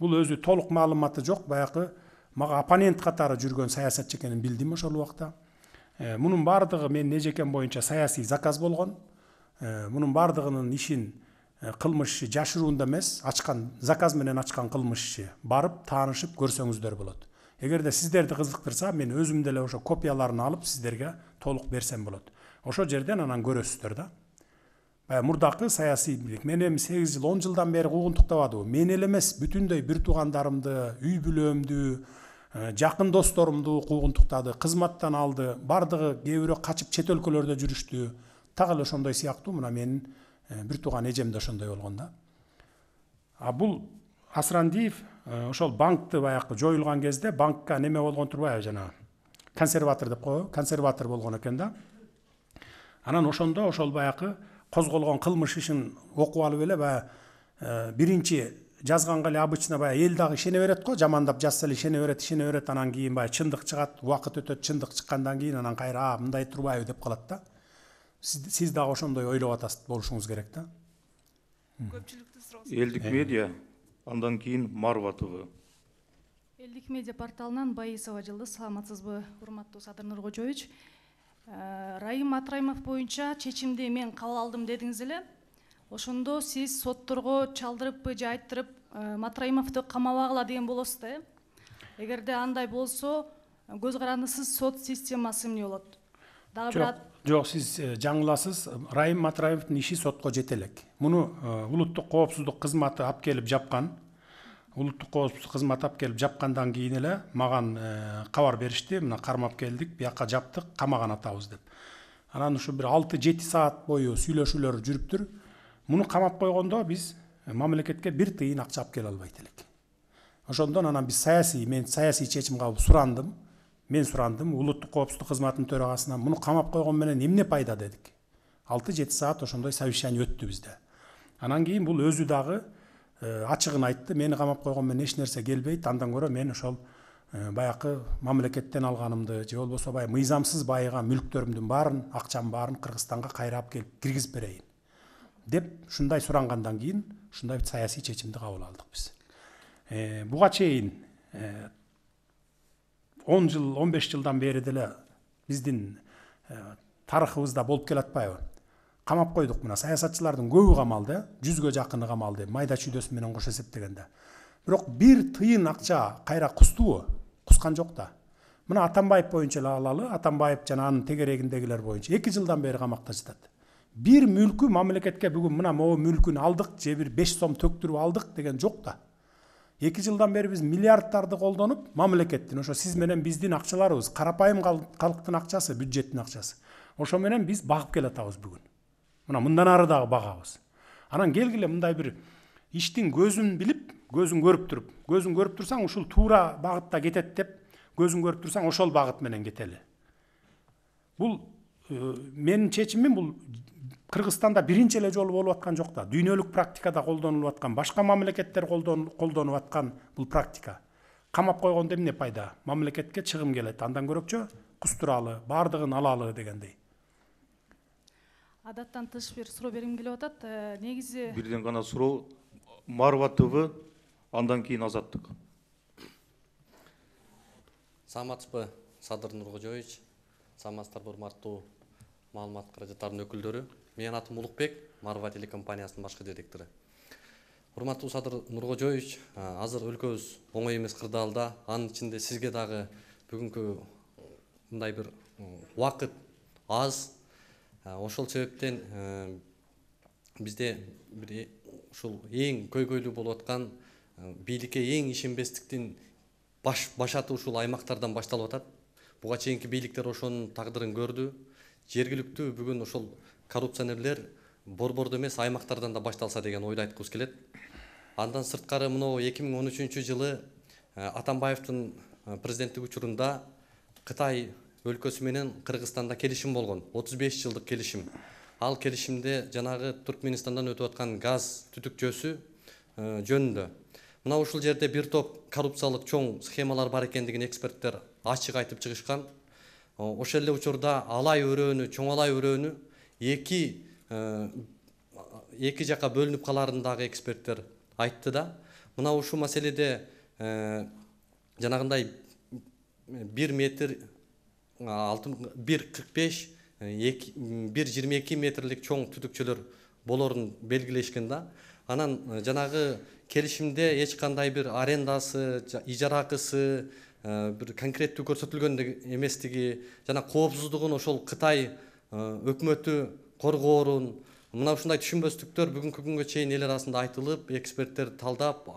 бул өзү толук маалыматы жок баягы мага оппонент катары жүргөн саясатчы экенин билдим ошол убакта э, мунун баардыгы менин эжекем боюнча саясий заказ болгон э, мунун баардыгынын ишин кылмыш иши жашыруунда эмес ачкан заказ менен ачкан кылмыш иши барып таанышып көрсөңүздөр болот егер де сіздерді қызықтырса мен өзүм деле ошо копияларын алып сіздерге толық берсем болот ошол жерден анан көрөсүздөр да баягы мурдакы саясий бийлик мен эми сегиз жыл он жылдан бери куугунтуктабадыбы мен эле эмес бүтүндөй бир туугандарымды үй бүлөмдү э, жакын досторумду куугунтуктады кызматтан алды бардығы кээ бирөө качып чет өлкөлөрдө жүрүштү так эле ошондой сыяктуу мына менин э, бир тууган эжем да ошондой болгон да а бул асрандиев Э, ошол банкты баягы жоюлган кезде банкка неме болгон турбайбы жанагы консерватор деп коебу консерватор болгон экен да анан ошондо ошол баягы козголгон кылмыш ишин окуп алып эле баягы э, биринчи жазганга эле обычно баягы эл дагы ишене берет го жамандап жазса эле ишене берет ишене берет анан кийин баягы чындык чыгат убакыт өтөт чындык чыккандан кийин анан кайра а мындай турбайбы деп калат да сиз дагы ошондой ойлоп атасыз болушуңуз керек да элдик медиа андан кейін марва тв элдик медиа порталынан баисова жылдыз саламатсызбы урматтуу садыр нуркожоевич э, райым атраимов боюнча чечимди мен кабыл алдым дедиңиз эле ошондо сиз сотторго чалдырыппы же айттырып э, матраимовду камабагыла деген болосуз да э эгерде андай болсо э, көз карандысыз сот системасы эмне болот дагы бир жок сиз э, жаңыласыз райым матраевдин иши сотко жете элек муну э, улуттук коопсуздук кызматы алып келип жапкан улуттук коопсуздук кызматы алып келип жапкандан кийин эле маған э, кабар беришти мына кармап келдик бияка жаптық камаган атабыз деп анан ушу бир алты жети саат бою сүйлөшүүлөр жүрүптүр муну камап койгондо биз мамлекетке бир тыйын акча алып келе албайт элек ошондон анан биз саясий мен саясий чечим кабыл сурандым мен сұрандым улуттук коопсуздук кызматынын төрагасынан муну камап койгон менен эмне пайда дедик алты жети саат ошондой совещание өттү бизде анан кийин бул өзү дагы э, ачыгын айтты мени камап койгон менен эч нерсе келбейт андан көрө мен ошол э, баяғы мамлекеттен алганымды же болбосо баягы мыйзамсыз байыган мүлктөрүмдүн баарын акчамдын баарын кыргызстанга кайра алып келип киргизип берейин деп ушундай сурангандан кийин ушундай саясий чечимди кабыл алдык биз э, буга чейин он жыл он беш жылдан бери деле биздин тарыхыбызда болуп атпайбы камап койдук мына саясатчылардын көбү камалды жүзгө жакыны камалды майда чүйдөсү менен кошо эсептегенде бирок бир тыйын акча кайра кустубу кускан жок да мына атамбаев боюнча эле алалы атамбаев жана анын тегерегиндегилер боюнча эки жылдан бери камакта жатат бир мүлкү мамлекетке бүгүн мына могу мүлкүн алдык же бир беш сом төктүрүп алдык деген жок да эки жылдан бери биз миллиардтарды колдонуп мамлекеттин ошо сиз менен биздин акчаларыбыз карапайым калктын акчасы бюджеттин акчасы ошо менен биз багып келе атабыз бүгүн мына мындан ары дагы багабыз анан келгиле мындай бир иштин көзүн билип көзүн көрүп туруп көзүн көрүп турсаң ушул туура багытта кетет деп көзүн көрүп турсаң ошол багыт менен кетели бул менин чечимим бул кыргызстанда биринчи эле жолу болуп аткан жок да дүйнөлүк практикада колдонулуп аткан башка мамлекеттер колдонуп аткан бул практика камап койгондо эмне пайда мамлекетке чыгым келет андан көрөкчө кустуралы баардыгын алалы дегендей адаттан тыш бир суроо бергим келип атат э, негизи бирден гана суроо марва тв андан кийин азаттык саламатсызбы садыр нуркожоевич саламатсыздарбы урматтуу маалымат каражаттарынын өкүлдөрү Мен атым улукбек марва телекомпаниясының башкы директору урматтуу садыр нургожоевич азыр өлкөбүз оңой эмес кырдаалда анын ичинде сизге дагы бүгүнкү мындай бир убакыт аз ошол себептен бизде бир ушул эң көйгөйлүү болуп аткан бийликке эң ишенбестиктин баш башаты ушул аймактардан башталып атат буга чейинки бийликтер ошонун тагдырын көрдү жергиликтүү бүгүн ошол коррупционерлер борбордо эмес аймактардан да башталса деген ойду айткыбыз келет андан сырткары мынау эки миң он үчүнчү жылы э, атамбаевдин э, президенттик учурунда кытай өлкөсү менен кыргызстанда келишим болгон отуз беш жылдык келишим ал келишимде жанагы Түркменистандан өтүп аткан газ түтүкчөсү э, жөнүндө мына ушул жерде бир топ коррупциялык чоң схемалар бар экендигин эксперттер ачык айтып чыгышкан ошол эле учурда алай өрөөнү чоң алай өрөөнү екі э, екі жаққа бөлініп қаларындағы дагы эксперттер айтты да мына ушул маселеде ә, э, жанагындай бир метр алты бир кырк беш э, бир жыйырма эки метрлик чоң түтүкчөлөр болорун белгилешкен да анан жанагы келишимде эч кандай бир арендасы ижара акысы бир конкреттүү көрсөтүлгөн эместиги жана коопсуздугун ошол кытай Э, өкмөтү коргоорун мына ушундай түшүнбөстүктөр бүгүнкү күнгө чейин эл арасында айтылып эксперттер талдап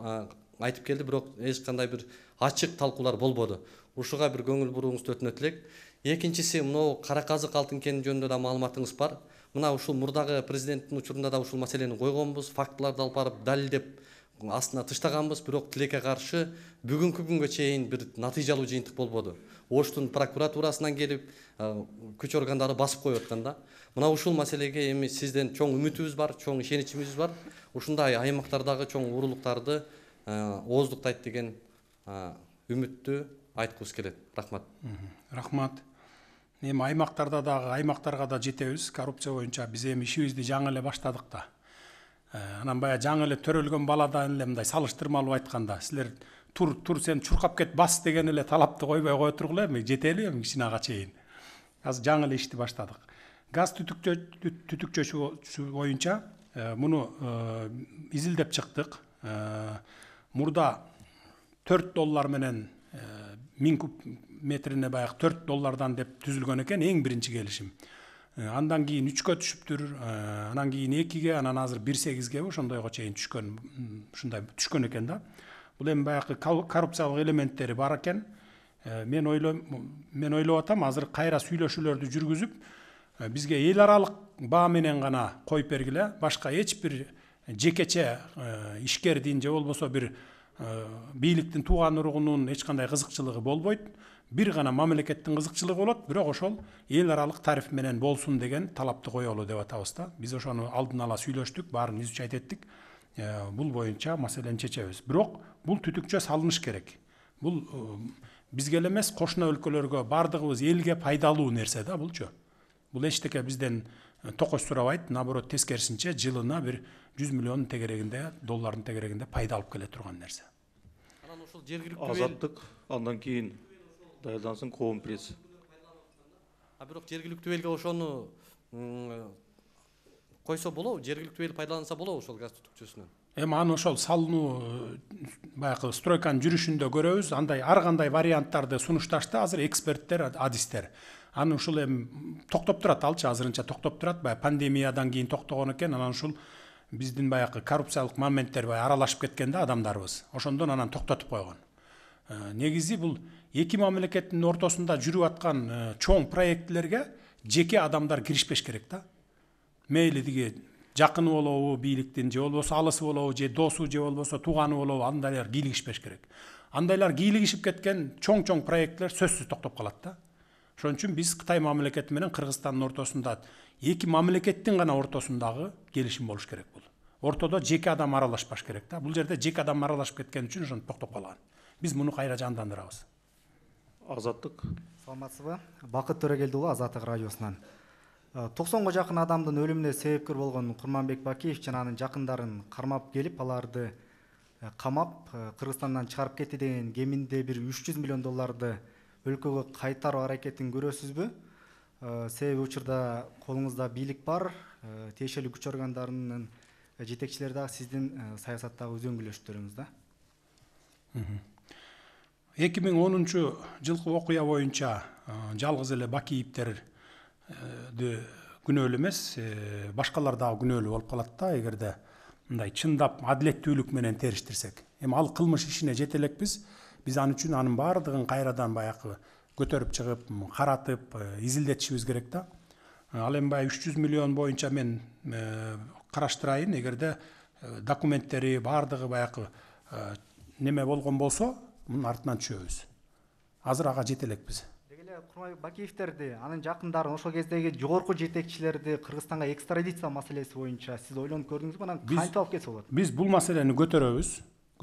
айтып келди бирок эч кандай бир ачык талкуулар болбоду ушуга бир көңүл бурууңузду өтүнөт элек экинчиси мынгул кара казык алтын кени жөнүндө да маалыматыңыз бар мына ушул мурдагы президенттин учурунда да ушул маселени койгонбуз фактыларды алып барып далилдеп астына тыштаганбыз бирок тилекке каршы бүгүнкү күнгө чейин бир натыйжалуу жыйынтык болбоду оштун прокуратурасынан келип күч органдары басып коюп аткан да мына ушул маселеге эми сизден чоң үмүтүбүз бар чоң ишеничибиз бар ушундай аймактардагы чоң уурулуктарды ооздуктайт деген үмүттү айткыбыз келет рахмат рахмат эми аймактарда дагы аймактарга да жетебиз коррупция боюнча биз эми ишибизди жаңы эле баштадык да анан баягы жаңы эле төрөлгөн баладан эле мындай салыштырмалуу айтканда силер тур тур сен чуркап кет бас деген эле талапты койбой кое тургула эми жетели эми ага чейин азыр жаңы эле ишти баштадык газ түтүкчөсү боюнча э, муну э, изилдеп чыктык э, мурда төрт доллар менен миң куб метрине баягы төрт доллардан деп түзүлгөн экен эң биринчи келишим андан кийин үчкө түшүптүр анан кийин экиге анан азыр бир сегизге ошондойго чейин түшкөн ушундай түшкөн экен да бул эми баягы коррупциялык элементтери бар экен мен ойлойм мен ойлоп атам азыр кайра сүйлөшүүлөрдү жүргүзүп бизге эл аралык баа менен гана коюп бергиле башка эч бир жекече ишкердин же болбосо бир бийликтин тууган уругунун эч кандай кызыкчылыгы болбойт бир гана мамлекеттин кызыкчылыгы болот бирок ошол эл аралык тариф менен болсун деген талапты коелу деп атабыз да биз ошону алдын ала сүйлөштүк баарын изучать эттик бул боюнча маселени чечебиз бирок бул түтүкчө салыныш керек бул бизге эле эмес кошуна өлкөлөргө баардыгыбыз элге пайдалуу нерсе да булчу бул эчтеке бизден токоч сурабайт наоборот тескерисинче жылына бир жүз миллион тегерегинде доллардын тегерегинде пайда алып келе турган нерсе анан ошол жергиликтүү азаттык андан кийин даярдансын коом пресс а бирок жергиликтүү элге ошону койсо болобу жергиликтүү эл пайдаланса болобу ошол газ түтүкчөсүнөн эми аны ошол салынуу баягы стройканын жүрүшүндө көрөбүз андай ар кандай варианттарды сунушташты азыр эксперттер адистер аны ушул эми токтоп турат алчы азырынча токтоп турат баягы пандемиядан кийин токтогон экен анан ушул биздин баягы коррупциялык моменттер баягы аралашып кеткен да адамдарыбыз ошондон анан токтотуп койгон негизи бул екі мамлекеттин ортосунда жүрүп аткан э, чоң проектилерге жеке адамдар киришпеш керек да мейли тиги жакыны болобу бийликтин же болбосо алысы болобу же досу же болбосо тууганы болобу андайлар кийлигишпеш керек андайлар кийлигишип кеткен чоң чоң проектилер сөзсүз токтоп калат да ошон үчүн биз кытай мамлекети менен кыргызстандын ортосунда эки мамлекеттин гана ортосундагы келишим болуш керек бул ортодо жеке адам аралашпаш керек да бул жерде жеке адам аралашып кеткен үчүн ошентип токтоп калган биз муну кайра жандандырабыз азаттық саламатсыз ба бақыт төрегелдіұлы азаттық радиосынан э, тоқсонго жақын адамдын өліміне себепкер болған құрманбек бакиев және анын жақындарын қармап келіп аларды э, қамап э, қырғызстаннан шығарып кетті деген кемінде бир үч жүз миллион долларды өлкөгө қайтару аракетин көрөсүзбү себеби учурда колуңузда бийлик бар тиешелүү күч органдарынын жетекчилери дагы сиздин саясаттагы үзөңгүлөштөрүңүз да эки миң онунчу жылкы окуя боюнча жалгыз эле бакиевтерди э, күнөөлүү эмес э, башкалар дагы күнөөлүү болуп калат да эгерде мындай чындап адилеттүүлүк менен териштирсек эми ал кылмыш ишине жете элекпиз биз ан үчүн анын баардыгын кайрадан баягы көтөрүп чыгып каратып э, изилдетишибиз керек да ал эми баягы үч жүз миллион боюнча мен караштырайын эгерде документтери баардыгы баягы неме болгон болсо мунун артынан түшөбүз азыр ага жете элекпиз деги эле курманбек бакиевтерди анын жакындарын ошол кездеги жогорку жетекчилерди кыргызстанга экстрадиция маселеси боюнча сиз ойлонуп көрдүңүзбү анан кантип алып кетсе болот биз бул маселени көтөрөбүз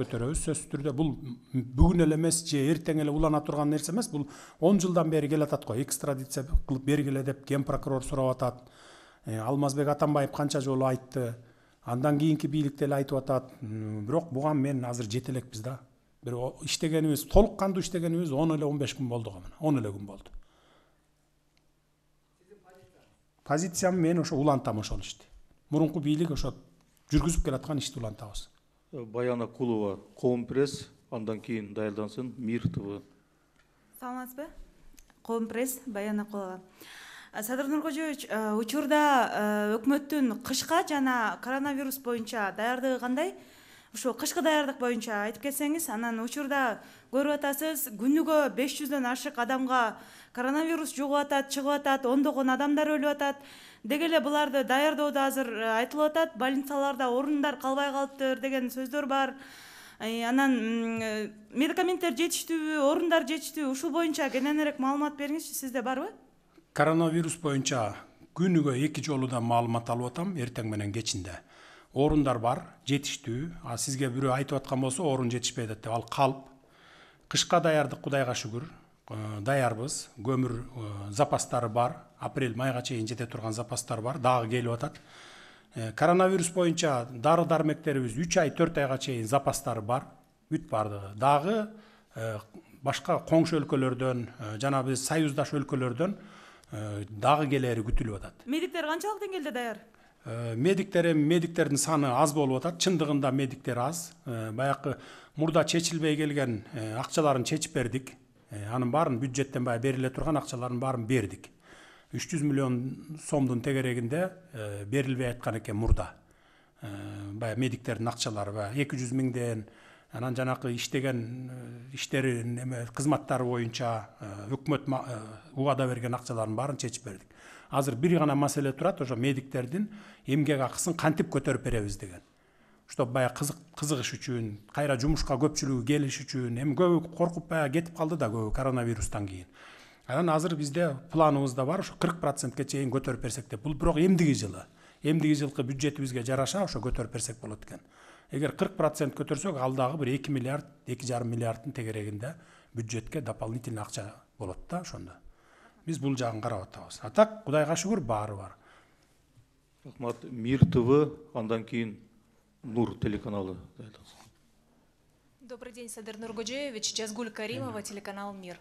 көтөрөбүз сөзсүз түрдө бул бүгүн эле эмес же эртең эле улана турган нерсе эмес бул он жылдан бери келатат го экстрадиция кылып бергиле деп ген прокурор сурап атат э, алмазбек атамбаев канча жолу айтты андан кийинки бийлик деле айтып атат бирок буга мен азыр жете элекпиз да бир иштегенибиз толук кандуу иштегенибиз он эле он беш күн болду го мына он эле күн болду позициям мен ошо улантам ошол ишти мурунку бийлик ошо жүргүзүп келаткан ишти улантабыз баян акулова коом пресс андан кийин даярдансын мир тв саламатсызбы коом пресс баян акулова садыр нуркожоевич учурда өкмөттүн кышка жана коронавирус боюнча даярдыгы кандай ушу кышкы даярдык боюнча айтып кетсеңиз анан учурда көрүп атасыз күнүгө беш жүздөн ашык адамга коронавирус жугуп атат чыгып атат ондогон адамдар өлүп атат деги эле буларды даярдоодо азыр э, айтылып атат больницаларда орундар калбай калыптыр деген сөздөр бар э, анан э, медикаменттер жетиштүүбү орундар жетиштүүбү ушул боюнча кененирээк маалымат бериңизчи сизде барбы коронавирус боюнча күнүгө эки жолудан маалымат алып атам эртең менен кечинде орундар бар жетиштүү а сизге бирөө айтып аткан болсо орун жетишпей атат деп ал калп кышка даярдык кудайга шүгүр э, даярбыз көмүр э, запастары бар апрель майга чейин жете турган запастар бар дагы келип атат э, коронавирус боюнча дары дармектерибиз үч ай төрт айга чейин запастары бар бүт баардыгы дагы башка коңшу өлкөлөрдөн жана биз союздаш өлкөлөрдөн дагы келери күтүлүп атат медиктер канчалык деңгээлде даяр ә, э, медиктер медиктердің саны аз болып атат шындығында медиктер аз ә, э, баягы мурда чечилбей келген ә, э, акчаларын чечип бердик ә, анын баарын бюджеттен баягы бериле турган акчалардын баарын бердик үч жүз миллион сомдун тегерегинде ә, берилбей аткан экен мурда ә, баягы медиктердин акчалары баягы эки жүз миңден анан жанакы иштеген иштери неме кызматтары боюнча өкмөт уада берген акчалардын баарын чечип бердик азыр бир гана маселе турат ошо медиктердин эмгек акысын кантип көтөрүп беребиз деген чтобы баягы кызык кызыгыш үчүн кайра жумушка көпчүлүгү келиш үчүн эми көбү коркуп баягы кетип калды да көбү коронавирустан кийин анан азыр бизде планыбызда бар ошо кырк процентке чейин көтөрүп берсек деп бул бирок эмдиги жылы эмдиги жылкы бюджетибизге жараша ошо көтөрүп берсек болот экен эгер кырк процент көтөрсөк ал дагы бир эки миллиард эки жарым миллиарддын тегерегинде бюджетке дополнительный акча болот да ошондо биз бул жагын карап атабыз а так кудайга шүгүр баары бар рахмат мир тв андан кийин нур телеканалы добрый день садыр нургожеевич жазгуль каримова телеканал мир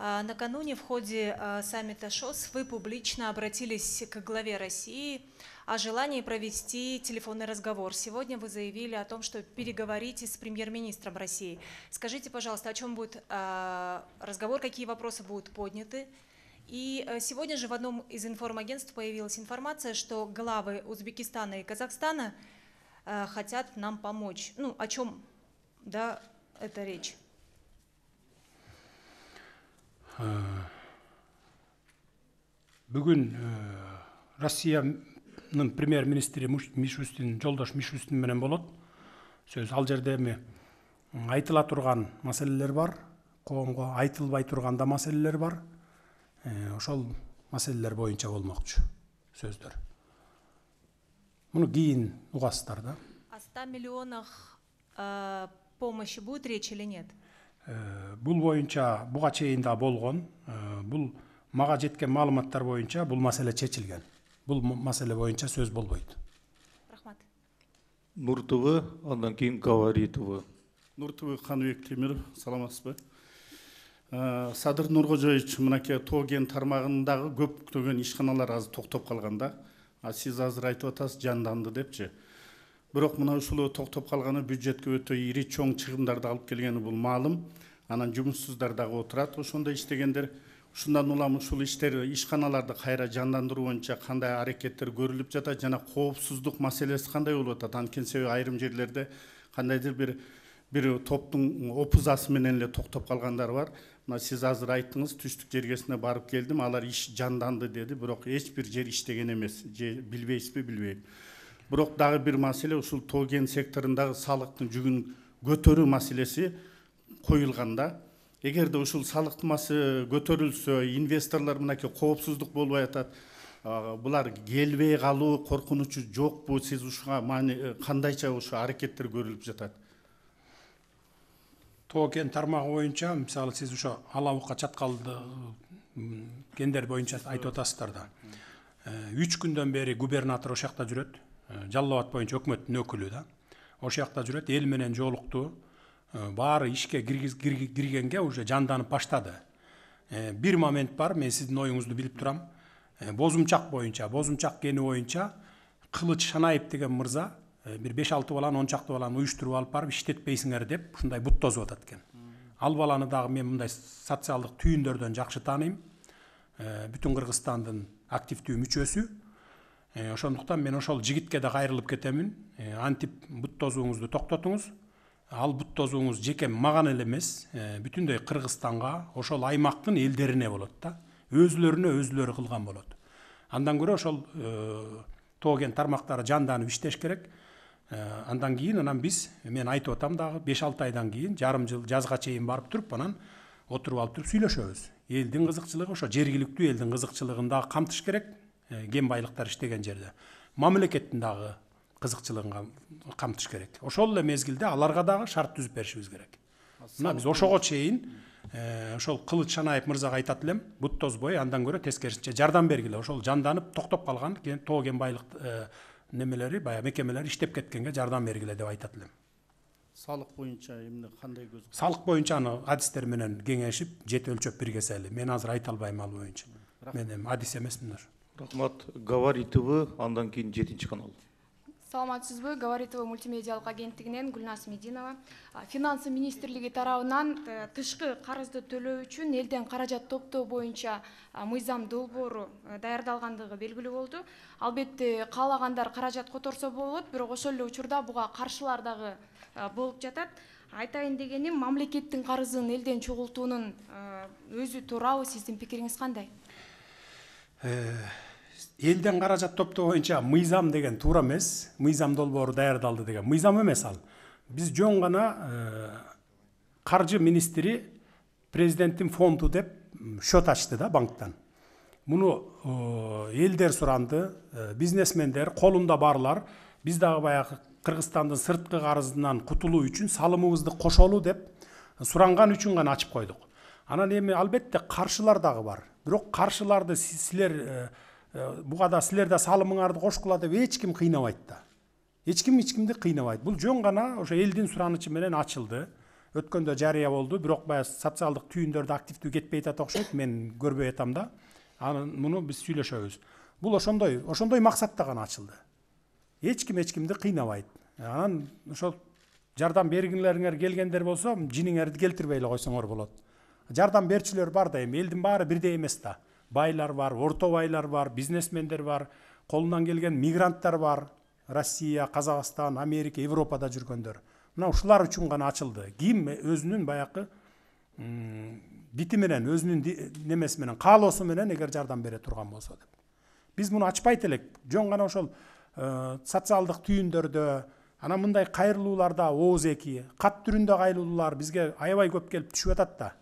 а, Накануне в ходе а, саммита ШОС вы публично обратились к главе России о желании провести телефонный разговор. Сегодня вы заявили о том, что переговорите с премьер-министром России. Скажите, пожалуйста, о чем будет а, разговор, какие вопросы будут подняты и э, сегодня же в одном из информагентств появилась информация, что главы Узбекистана и Казахстана э, хотят нам помочь. Ну, о чем да, это речь? Э, бүгін россияның премьер министрі мишустин жолдаш мишустин менен болады сөз ал жерде эми айтыла турган маселелер бар коомго айтылбай турган да маселелер бар ошол маселелер боюнча болмокчу сөздөр муну кийин угасыздар да о ста миллионах помощи будет речь или нет бул боюнча буга чейин да болгон бул мага жеткен маалыматтар боюнча бул маселе чечилген бул маселе боюнча сөз болбойт рахмат нуртв андан кийин нур нуртв каныбек темиров саламатсызбы ә, садыр нұрғожаевич мінекей тоген тармағындағы көптөгөн ишканалар азыр токтоп қалғанда а сиз азыр айтып атасыз жанданды депчи бирок мына ушул токтоп калганы бюджетке өтө ири чоң чыгымдарды алып келгени бул маалым анан жумушсуздар дагы отурат ошондо иштегендер ушундан улам ушул иштер ишканаларды кайра жандандыруу боюнча кандай аракеттер көрүлүп жатат жана коопсуздук маселеси кандай болуп атат анткени себеби айрым жерлерде кандайдыр бир бир топтун опузасы менен эле токтоп калгандар бар мына сіз азыр айттыңыз түстік жергесіне барып келдім алар іш жанданды деді бирок эч бир жер иштеген эмес же билбейсизби билбейм бирок дагы бир маселе ушул тоген секторундагы салыктын жүгүн көтөрүү маселеси коюлганда эгерде ушул салык көтөрүлсө инвесторлор мынакей коопсуздук болбой атат булар келбей калуу коркунучу жокпу сиз ушуга кандайча ушу аракеттер көрүлүп жатат токен кен тармагы боюнча мисалы сиз ошо ала убукка чаткалды кендер боюнча айтып атасыздар да э, үч күндөн бери губернатор ошол жакта жүрөт э, жалал абад боюнча өкмөттүн өкүлү да ошол жакта жүрөт эл менен жолукту э, баары ишке киргенге уже жанданып баштады бир момент бар мен сиздин оюңузду билип турам бозумчак боюнча бозумчак кени боюнча кылыч шанаев деген мырза бир беш алты баланы он чакты баланы уюштуруп алып барып иштетпейсиңер деп ушундай буттозуп атат экен ал баланы дагы мен мындай социалдык түйүндөрдөн жакшы тааныйм бүтүн кыргызстандын активдүү мүчөсү ошондуктан мен ошол жигитке да кайрылып кетемин антип бут тосууңузду токтотуңуз ал бут жеке мага эле эмес бүтүндөй кыргызстанга ошол аймактын элдерине болот да өзүлөрүнө өзүлөрү кылган болот андан көрө ошол тоо кен тармактары жанданып иштеш керек Э, андан кейін анан биз мен айтып атам дагы беш алты айдан кийин жарым жыл жазга чейин барып туруп анан отуруп алып туруп сүйлөшөбүз элдин кызыкчылыгы ошо жергиликтүү элдин кызыкчылыгын дагы камтыш керек кен э, байлыктар иштеген жерде мамлекеттин дагы кызыкчылыгын камтыш керек ошол эле мезгилде аларга дагы шарт түзүп беришибиз керек мына биз ошого чейин э, ошол кылыч шанаев мырзага айтат элем тозбой андан көрө тескерисинче жардам бергиле ошол жанданып токтоп калган тоо кен байлык немелери баягы мекемелер иштеп кеткенге жардам бергиле деп айтат элем салык боюнча эмне кандай көз салык боюнча аны адистер менен кеңешип жети өлчөп бир кесели мен азыр айта албайм ал боюнча мен эми адис эмесмин рахмат гавари тв андан кийин жетинчи канал саламатсызбы говорит тв мультимедиалык агенттигинен гүлназ мединова финансы министрлиги тарабынан э, тышкы карызды төлөө үчүн элден каражат топтоо боюнча мыйзам долбоору э, даярдалгандыгы белгилүү болду албетте каалагандар каражат которсо болот бирок ошол эле учурда буга каршылар дагы э, болуп жатат айтайын дегеним мамлекеттин карызын элден чогултуунун өзү туурабы сиздин пикириңиз кандай элден каражат топтоо боюнча мыйзам деген туура эмес мыйзам долбоору даярдалды деген мыйзам эмес ал биз жөн гана каржы министри президенттин фонду деп счет ачты да банктан муну элдер суранды бизнесмендер колунда барлар биз дагы баягы кыргызстандын сырткы карызынан кутулуу үчүн салымыбызды кошолу деп суранган үчүн гана ачып койдук анан эми албетте каршылар дагы бар бирок каршыларды силер Э, буга да силер да салымыңарды кошкула деп эч ким кыйнабайт да эч ким эч кимди кыйнабайт бул жөн гана ошо элдин суранычы менен ачылды өткөндө жарыя болду бирок баягы социалдык түйүндөрдө активдүү кетпей атат окшойт мен көрбөй атам да анан муну биз сүйлөшөбүз бул ошондой ошондой максатта гана ачылды эч ким эч кимди кыйнабайт анан ошол жардам бергилериңер келгендер болсо жиниңерди келтирбей эле койсоңор болот жардам берчүлөр бар да эми элдин баары бирдей эмес да байлар бар орто байлар бар бизнесмендер бар қолынан келген мигранттар бар россия қазақстан америка европада жүргөндөр мына ушулар үчүн гана ачылды ким өзүнүн баягы бити менен өзүнүн немеси менен каалоосу менен эгер жардам бере турган болсо деп биз муну ачпайт элек жөн гана ошол э, социалдык түйүндөрдө анан мындай кайрылууларда ооз эки кат түрүндө кайрылуулар бизге аябай көп келип түшүп атат да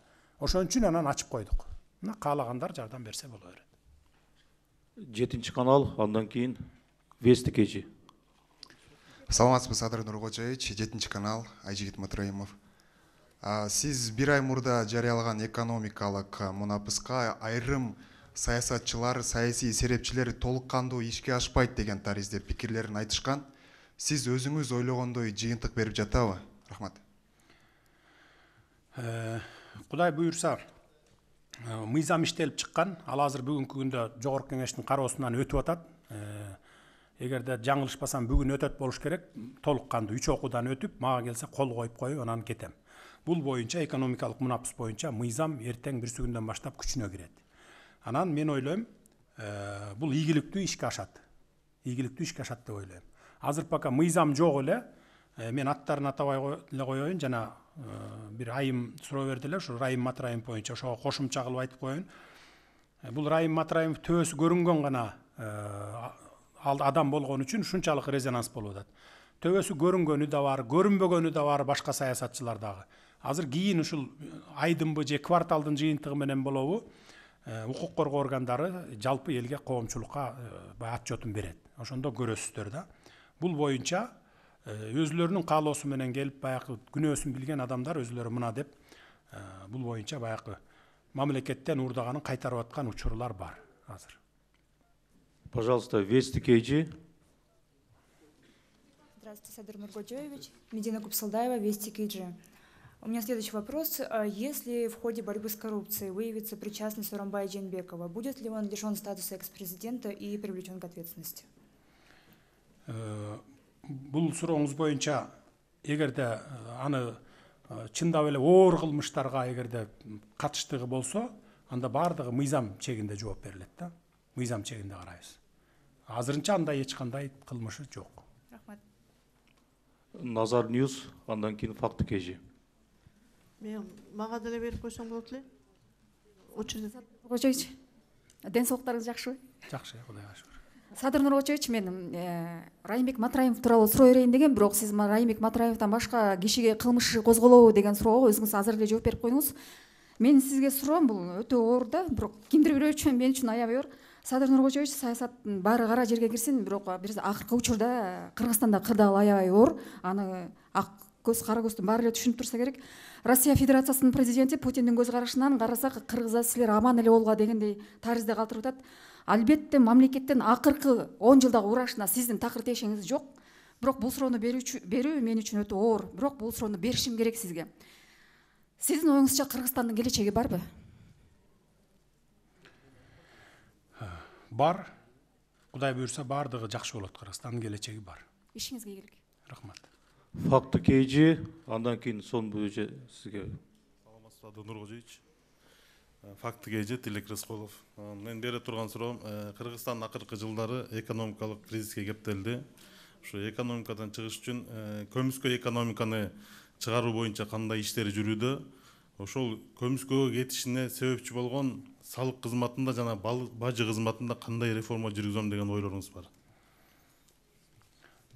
ошон үчүн анан ачып койдук мына қалағандар жардам берсе бола береді жетінші канал андан кейін вести кечи саламатсызбы садыр нуркожоевич жетинчи канал айжигит матраимов сиз бир ай мурда жарыялаган экономикалык мунапыска айрым саясатчылар саясий серепчилер толук кандуу ишке ашпайт деген таризде пикирлерин айтышкан сиз өзүңүз ойлогондой жыйынтык берип жатабы рахмат кудай э, буюрса Э, мыйзам иштелип чыккан ал азыр бүгүнкү күндө жогорку кеңештин кароосунан өтүп атат э, эгерде жаңылышпасам бүгүн өтөт болуш керек толук кандуу үч окуудан өтүп мага келсе кол коюп коюп анан кетем бул боюнча экономикалык мунапыс боюнча мыйзам эртең бір күндөн баштап күчүнө кирет анан мен ойлойм э, бул ийгиликтүү ишке ашат ийгиликтүү ишке ашат деп ойлойм азыр пока мыйзам жок эле мен аттарын атабай эле коеюн жана Э, бир айым суроо эле ушу райым матраимов боюнча ошого кошумча кылып айтып коеюн э, бул райым матраимов төбөсү көрүнгөн гана э, адам болгон үчүн ушунчалык резонанс болуп атат төбөсү көрүнгөнү да бар көрүнбөгөнү да бар башка саясатчылар дагы азыр кийин ушул айдынбы же кварталдын жыйынтыгы менен болобу укук коргоо органдары жалпы элге коомчулукка баягы отчетун берет ошондо көрөсүздөр да бул боюнча Э, өзлөрүнүн каалоосу менен келип баягы күнөөсүн билген адамдар өзүлөрү мына деп э, бул боюнча баягы мамлекеттен уурдаганын кайтарып аткан учурлар бар азыр пожалуйста вести kg здравствуйте садыр нургоджоевич медина купсалдаева вести kg у меня следующий вопрос. Э, если в ходе борьбы с коррупцией выявится причастность Урамбая Дженбекова, будет ли он лишен статуса экс-президента и привлечен к ответственности? бұл сурооңуз боюнча эгерде аны чындап эле оор кылмыштарга эгерде катыштыгы болсо анда баардыгы мыйзам чегинде жооп берилет да мыйзам чегинде карайбыз азырынча андай эч кандай кылмышы жок рахмат назар ньюс андан кийин факты kg мен мага деле берип койсоң болот эле очередь ден соолуктарыңыз жакшыбы жакшы кудайга шүгүр садыр нурбачевич мен э, райымбек матраимов тууралуу суроо берейин дегем бирок сиз райымбек матраимовдон башка кишиге кылмыш иши козголобу деген суроого өзүңүз азыр эле жооп берип коюңуз менин сизге суроом бул өтө оор да бирок кимдир бирөө үчүн мен үчүн аябай оор садыр нурбачевич саясаттын баары кара жерге кирсин бирок бирокбиз акыркы учурда кыргызстанда кырдаал аябай оор аны ак көз кара көздүн баары эле түшүнүп турса керек россия федерациясынын президенти путиндин көз карашынан карасак кыргыздар силер аман эле болгула дегендей таризде калтырып атат албетте мамлекеттен акыркы он жылдагы урашына сиздин такыр тешеңиз жок бирок бул суроону берүү мен үчүн өтө оор бирок бул суроону беришим керек сизге сиздин оюңузча кыргызстандын келечеги барбы бар кудай буюрса баардыгы жакшы болот кыргызстандын келечеги бар ишиңизге ийгилик рахмат факты kg андан кийин сон боюнча сизге саламатсыздарбы нуркожоевич факты кж тилек рысқұлов э, мен бере турган сұрағым э, қырғызстан акыркы жылдары экономикалық кризиске кептелді ушу экономикадан чыгыш үчүн э, көмүскө экономиканы чыгаруу боюнча кандай иштер жүрүүдө ошол көмүскөгө кетишине себепчи болгон салык кызматында жана бажы кызматында кандай реформа жүргүзөм деген ойлоруңуз бар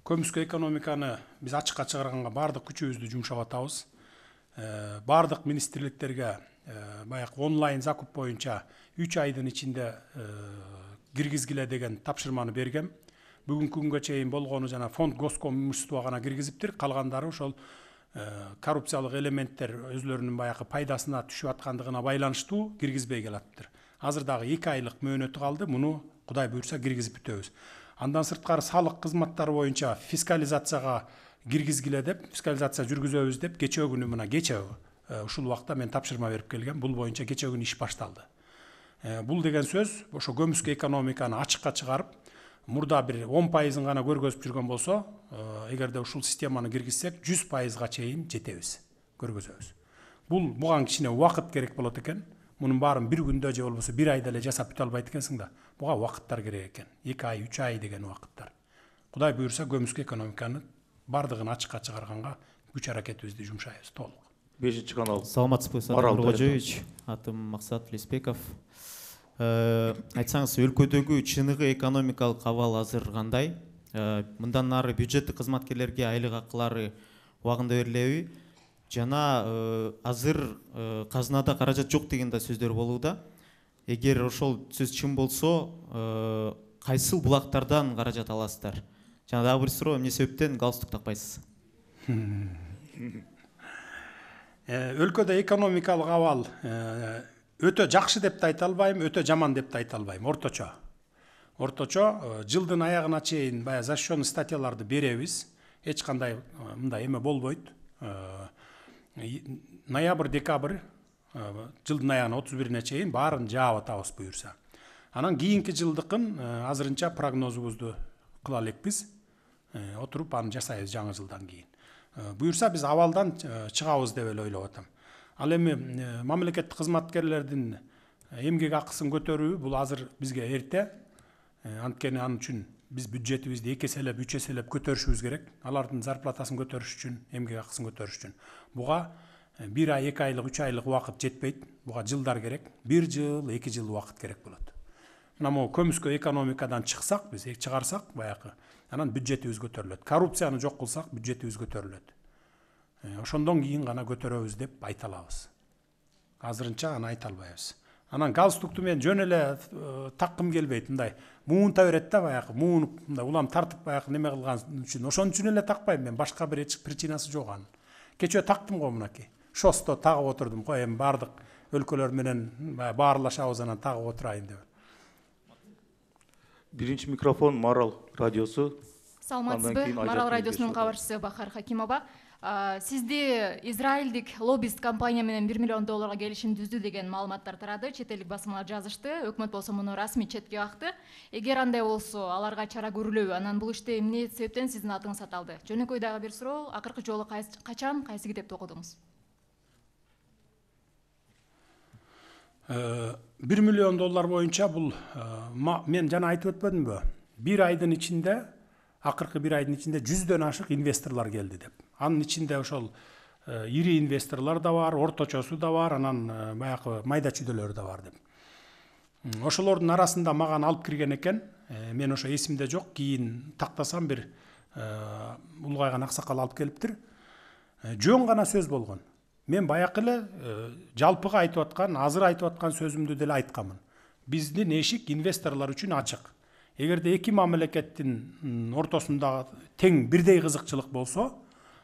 көмүскө экономиканы биз ачыкка чыгарганга баардык күчүбүздү жумшап атабыз баардык министрликтерге баягы онлайн закуп боюнча үч айдын ичинде киргизгиле деген тапшырманы бергем бүгүнкү күнгө чейин болгону жана фонд госком имущество гана киргизиптир калгандары ошол коррупциялык элементтер өзлөрүнүн баягы пайдасына түшүп аткандыгына байланыштуу киргизбей келатыптыр азыр дагы эки айлык мөөнөтү калды муну кудай буюрса киргизип бүтөбүз андан сырткары салык кызматтары боюнча фискализацияга киргизгиле деп фискализация жүргүзөбүз деп кечээ күнү мына кечээ Э, ушул убакта мен тапшырма берип келгем бул боюнча кече күнү иш башталды э, бул деген сөз ошо көмүскө экономиканы ачыкка чыгарып мурда бир он пайызын гана көргөзүп жүргөн болсо э, эгерде ушул системаны киргизсек жүз пайызга чейин жетебиз көргөзөбүз бул буга кичине убакыт керек болот экен мунун баарын бир күндө же болбосо бир айда эле жасап бүтө албайт экенсиң да буга убакыттар керек экен эки ай үч ай деген убакыттар кудай буюрса көмүскө экономиканы баардыгын ачыкка чыгарганга күч аракетибизди жумшайбыз толук бешинчи канал саламатсызбымурал нуркожоевич атым максат лесбеков э, айтсаңыз өлкөдөгү чыныгы экономикалык абал азыр кандай э, мындан ары бюджеттик кызматкерлерге айлык акылары убагында берилеби жана э, азыр казынада каражат жок деген да сөздөр болууда эгер ошол сөз чын болсо кайсыл булактардан каражат аласыздар жана дагы бир суроо эмне себептен галстук такпайсыз *laughs* Э, өлкөдө экономикалык абал э, өтө жакшы деп да айта албайм өтө жаман деп да айта албайм орточо орточо э, жылдын аягына чейин баягы защищенный статьяларды беребиз эч кандай мындай эме болбойт ноябрь декабрь жылдын аягына отуз бирине чейин баарын жаап атабыз буюрса анан кийинки жылдыкын азырынча прогнозубузду кыла элекпиз отуруп аны жасайбыз жаңы жылдан кийин Э, бұйырса біз авалдан э, чыгабыз деп эле ойлоп атам ал эми э, мамлекеттик кызматкерлердин эмгек акысын көтөрүү бул азыр бизге эрте анткени ал үчүн биз бюджетибизди эки эселеп үч эселеп көтөрүшүбүз керек алардын зарплатасын көтөрүш үчүн эмгек акысын көтөрүш үчүн буга бир ай эки айлык үч айлык убакыт жетпейт буга жылдар керек бир жыл эки жыл убакыт керек болот мына могу көмүскө экономикадан чыксак биз чыгарсак баягы анан бюджетибиз көтөрүлөт коррупцияны жок кылсак бюджетибиз көтөрүлөт э, ошондон кийин гана көтөрөбүз деп айта алабыз азырынча аны айта албайбыз анан галстукту мен жөн эле э, таккым келбейт мындай муунта берет да баягы муун мындай улам тартып баягы неме кылган үчүн ошон үчүн эле такпайм мен башка бир эч причинасы жок анын кечээ тактым го мынакей шосто тагып отурдум го эми баардык өлкөлөр менен баягы баарлашабыз анан тагып отурайын деп биринчи микрофон марал радиосу саламатсызбы марал радиосунун кабарчысы бахар хакимова сизди израилдик лоббист компания менен 1 миллион долларга келишим түздү деген маалыматтар тарады чет элдик жазышты өкмөт болсо муну расмий четке ақты. эгер андай болсо аларга чара көрүлөбү анан бул иште эмне себептен сиздин атыңыз аталды жөнөкөй дагы бир суроо акыркы жолу качан кайсы китепти окудуңуз э, 1 миллион доллар боюнча бұл мен жана айтып өтпедім бе бір айдың ішінде ақырғы бір айдың ішінде жүзден ашық инвесторлар келді деп анын ичинде ошол ири инвесторлор да бар орточосу да бар анан баягы майда чүйдөлөрү да бар деп ошолордун арасында маған алып кирген экен мен ошо эсимде жок кийин тактасам бир улгайган аксакал алып келиптир жөн гана сөз болгон мен баяғы эле жалпыга айтып аткан азыр айтып аткан сөзүмдү деле айтканмын биздин эшик инвесторлор үчүн ачык эгерде эки мамлекеттин ортосунда тең бирдей кызыкчылык болсо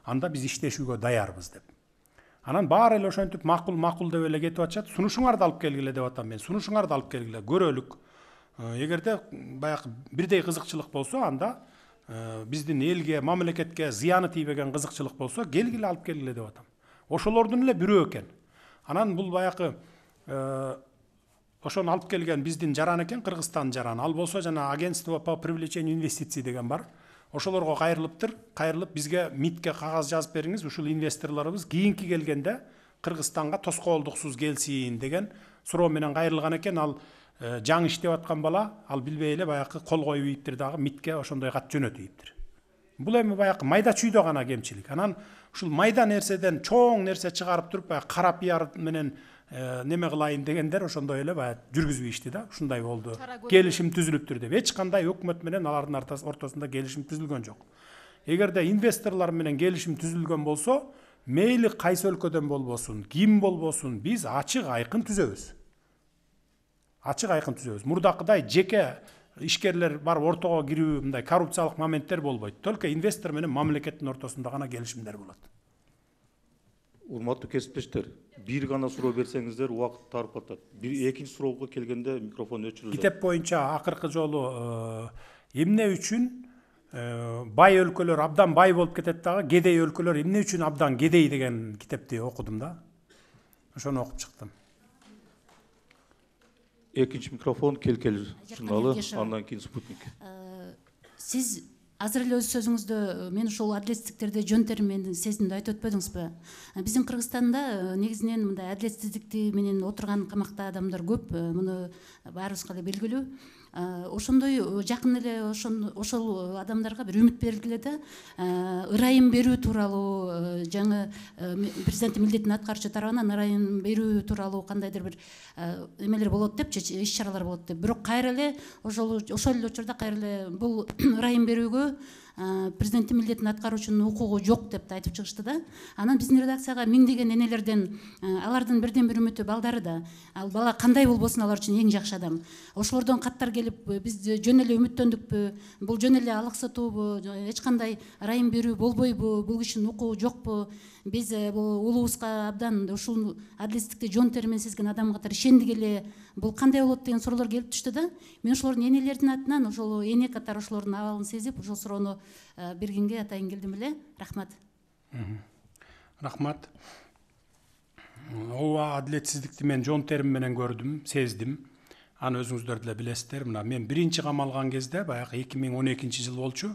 анда биз иштешүүгө даярбыз деп анан баары эле ошентип макул макул деп эле кетип атышат сунушуңарды алып келгиле деп атам мен сунушуңарды алып келгиле көрөлүк эгерде баягы бирдей кызыкчылык болсо анда биздин элге мамлекетке зыяны тийбеген кызыкчылык болсо келгиле алып келгиле деп атам ошолордун эле бирөө экен анан бул баягы э, ошону алып келген биздин жаран экен кыргызстандын жараны ал болсо жана агентство по привлечению инвестиций деген бар ошолорго кайрылыптыр кайрылып бизге митке кагаз жазып бериңиз ушул инвесторлорубуз кийинки келгенде кыргызстанга тоскоолдуксуз келсин деген суроо менен кайрылган экен ал э, жаңы иштеп аткан бала ал билбей эле баягы кол коюп ийиптир дагы митке ошондой кат жөнөтүп ийиптир бул эми баягы майда чүйдө гана кемчилик анан ушул майда нерседен чоң нерсе чыгарып туруп баягы кара пиар менен э, неме кылайын дегендер ошондой эле баягы жүргүзүп ишти да ушундай болду келишим түзүлүптүр деп эч кандай өкмөт менен алардын ортосунда келишим түзүлгөн жок эгерде инвесторлор менен келишим түзүлгөн болсо мейли кайсы өлкөдөн болбосун ким болбосун биз ачык айкын түзөбүз ачык айкын түзөбүз мурдакыдай жеке ишкерлер барып ортого кирүү мындай коррупциялык моменттер болбойт только инвестор менен мамлекеттин ортосунда гана келишимдер болот урматтуу кесиптештер бир гана суроо берсеңиздер убакыт тарып атат экинчи суроого келгенде микрофон өчүрүлөт китеп боюнча акыркы жолу э, эмне үчүн э, бай өлкөлөр абдан бай болуп кетет дагы кедей өлкөлөр эмне үчүн абдан кедей деген китепти окудум да ошону окуп чыктым екінші микрофон келкелі журналы андан кейін спутник сіз азыр эле өз сөзүңүздө мен ушул адилетсиздиктерди жөн терминди сезимди айтып өтпөдүңүзбү биздин кыргызстанда негизинен мындай адилетсиздикти менен отурган камакта адамдар көп муну баарыбызга да белгилүү Э, ошондой э, жакын эле ошол адамдарга бир үмүт бергиле да э, ырайым берүү тууралуу жаңы президенттин милдетин аткаруучу тарабынан ырайым берүү тууралуу кандайдыр бир эмелер болот депчи иш чаралар болот деп бирок кайра эле ошол ошол эле учурда кайра эле бул *clears throat* ырайым берүүгө президенттин милдетин аткаруучунун укугу жок деп да айтып чыгышты да анан биздин редакцияга миңдеген энелерден алардын бирден бир үмүтү балдары да ал бала кандай болбосун алар үчүн эң жакшы адам ошолордон каттар келип э, биз жөн эле үмүттөндүкпү бул жөн эле алаксытуубу эч кандай ырайым берүү болбойбу бул кишинин укугу жокпу биз э, бул улуубузга абдан ушул адилетсиздикти жөн менен сезген адам катары ишендик эле бул кандай болот деген суроолор келип түштү да мен ошолордун энелеринин атынан ошол эне катары ошолордун абалын сезип ушул суроону э, бергенге атайын келдим эле рахмат рахмат ооба адилетсиздикти мен жон терим менен көрдүм сездим аны өзүңүздөр деле билесиздер мына мен биринчи камалган кезде баягы эки миң он экинчи жыл болчу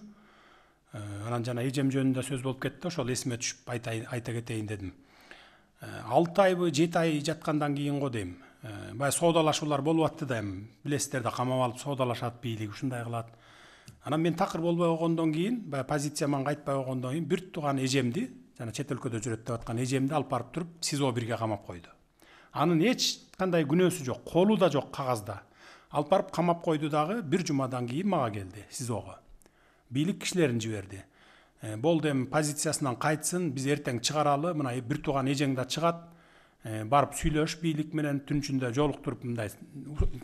Э, анан жана эжем жөнүндө сөз болуп кетти ошол эсиме түшүп айта кетейин дедим э, алты айбы жети ай жаткандан кийин го дейм э, баягы соодалашуулар болуп атты да эми билесиздер да камап алып соодалашат бийлик ушундай кылат анан мен такыр болбой койгондон кийин баягы позицияман кайтпай койгондон кийин бир тууган эжемди жана чет өлкөдө жүрөт деп аткан эжемди алып барып туруп сизо бирге камап койду анын эч кандай күнөөсү жок колу да жок кагазда алып барып камап койду дагы бир жумадан кийин мага келди сизого билік кишилерин жиберди болду эми позициясынан кайтсын биз эртең чыгаралы мына бир тууган эжең да чыгат барып сүйлөш бийлик менен түн ішінде жолуктуруп мындай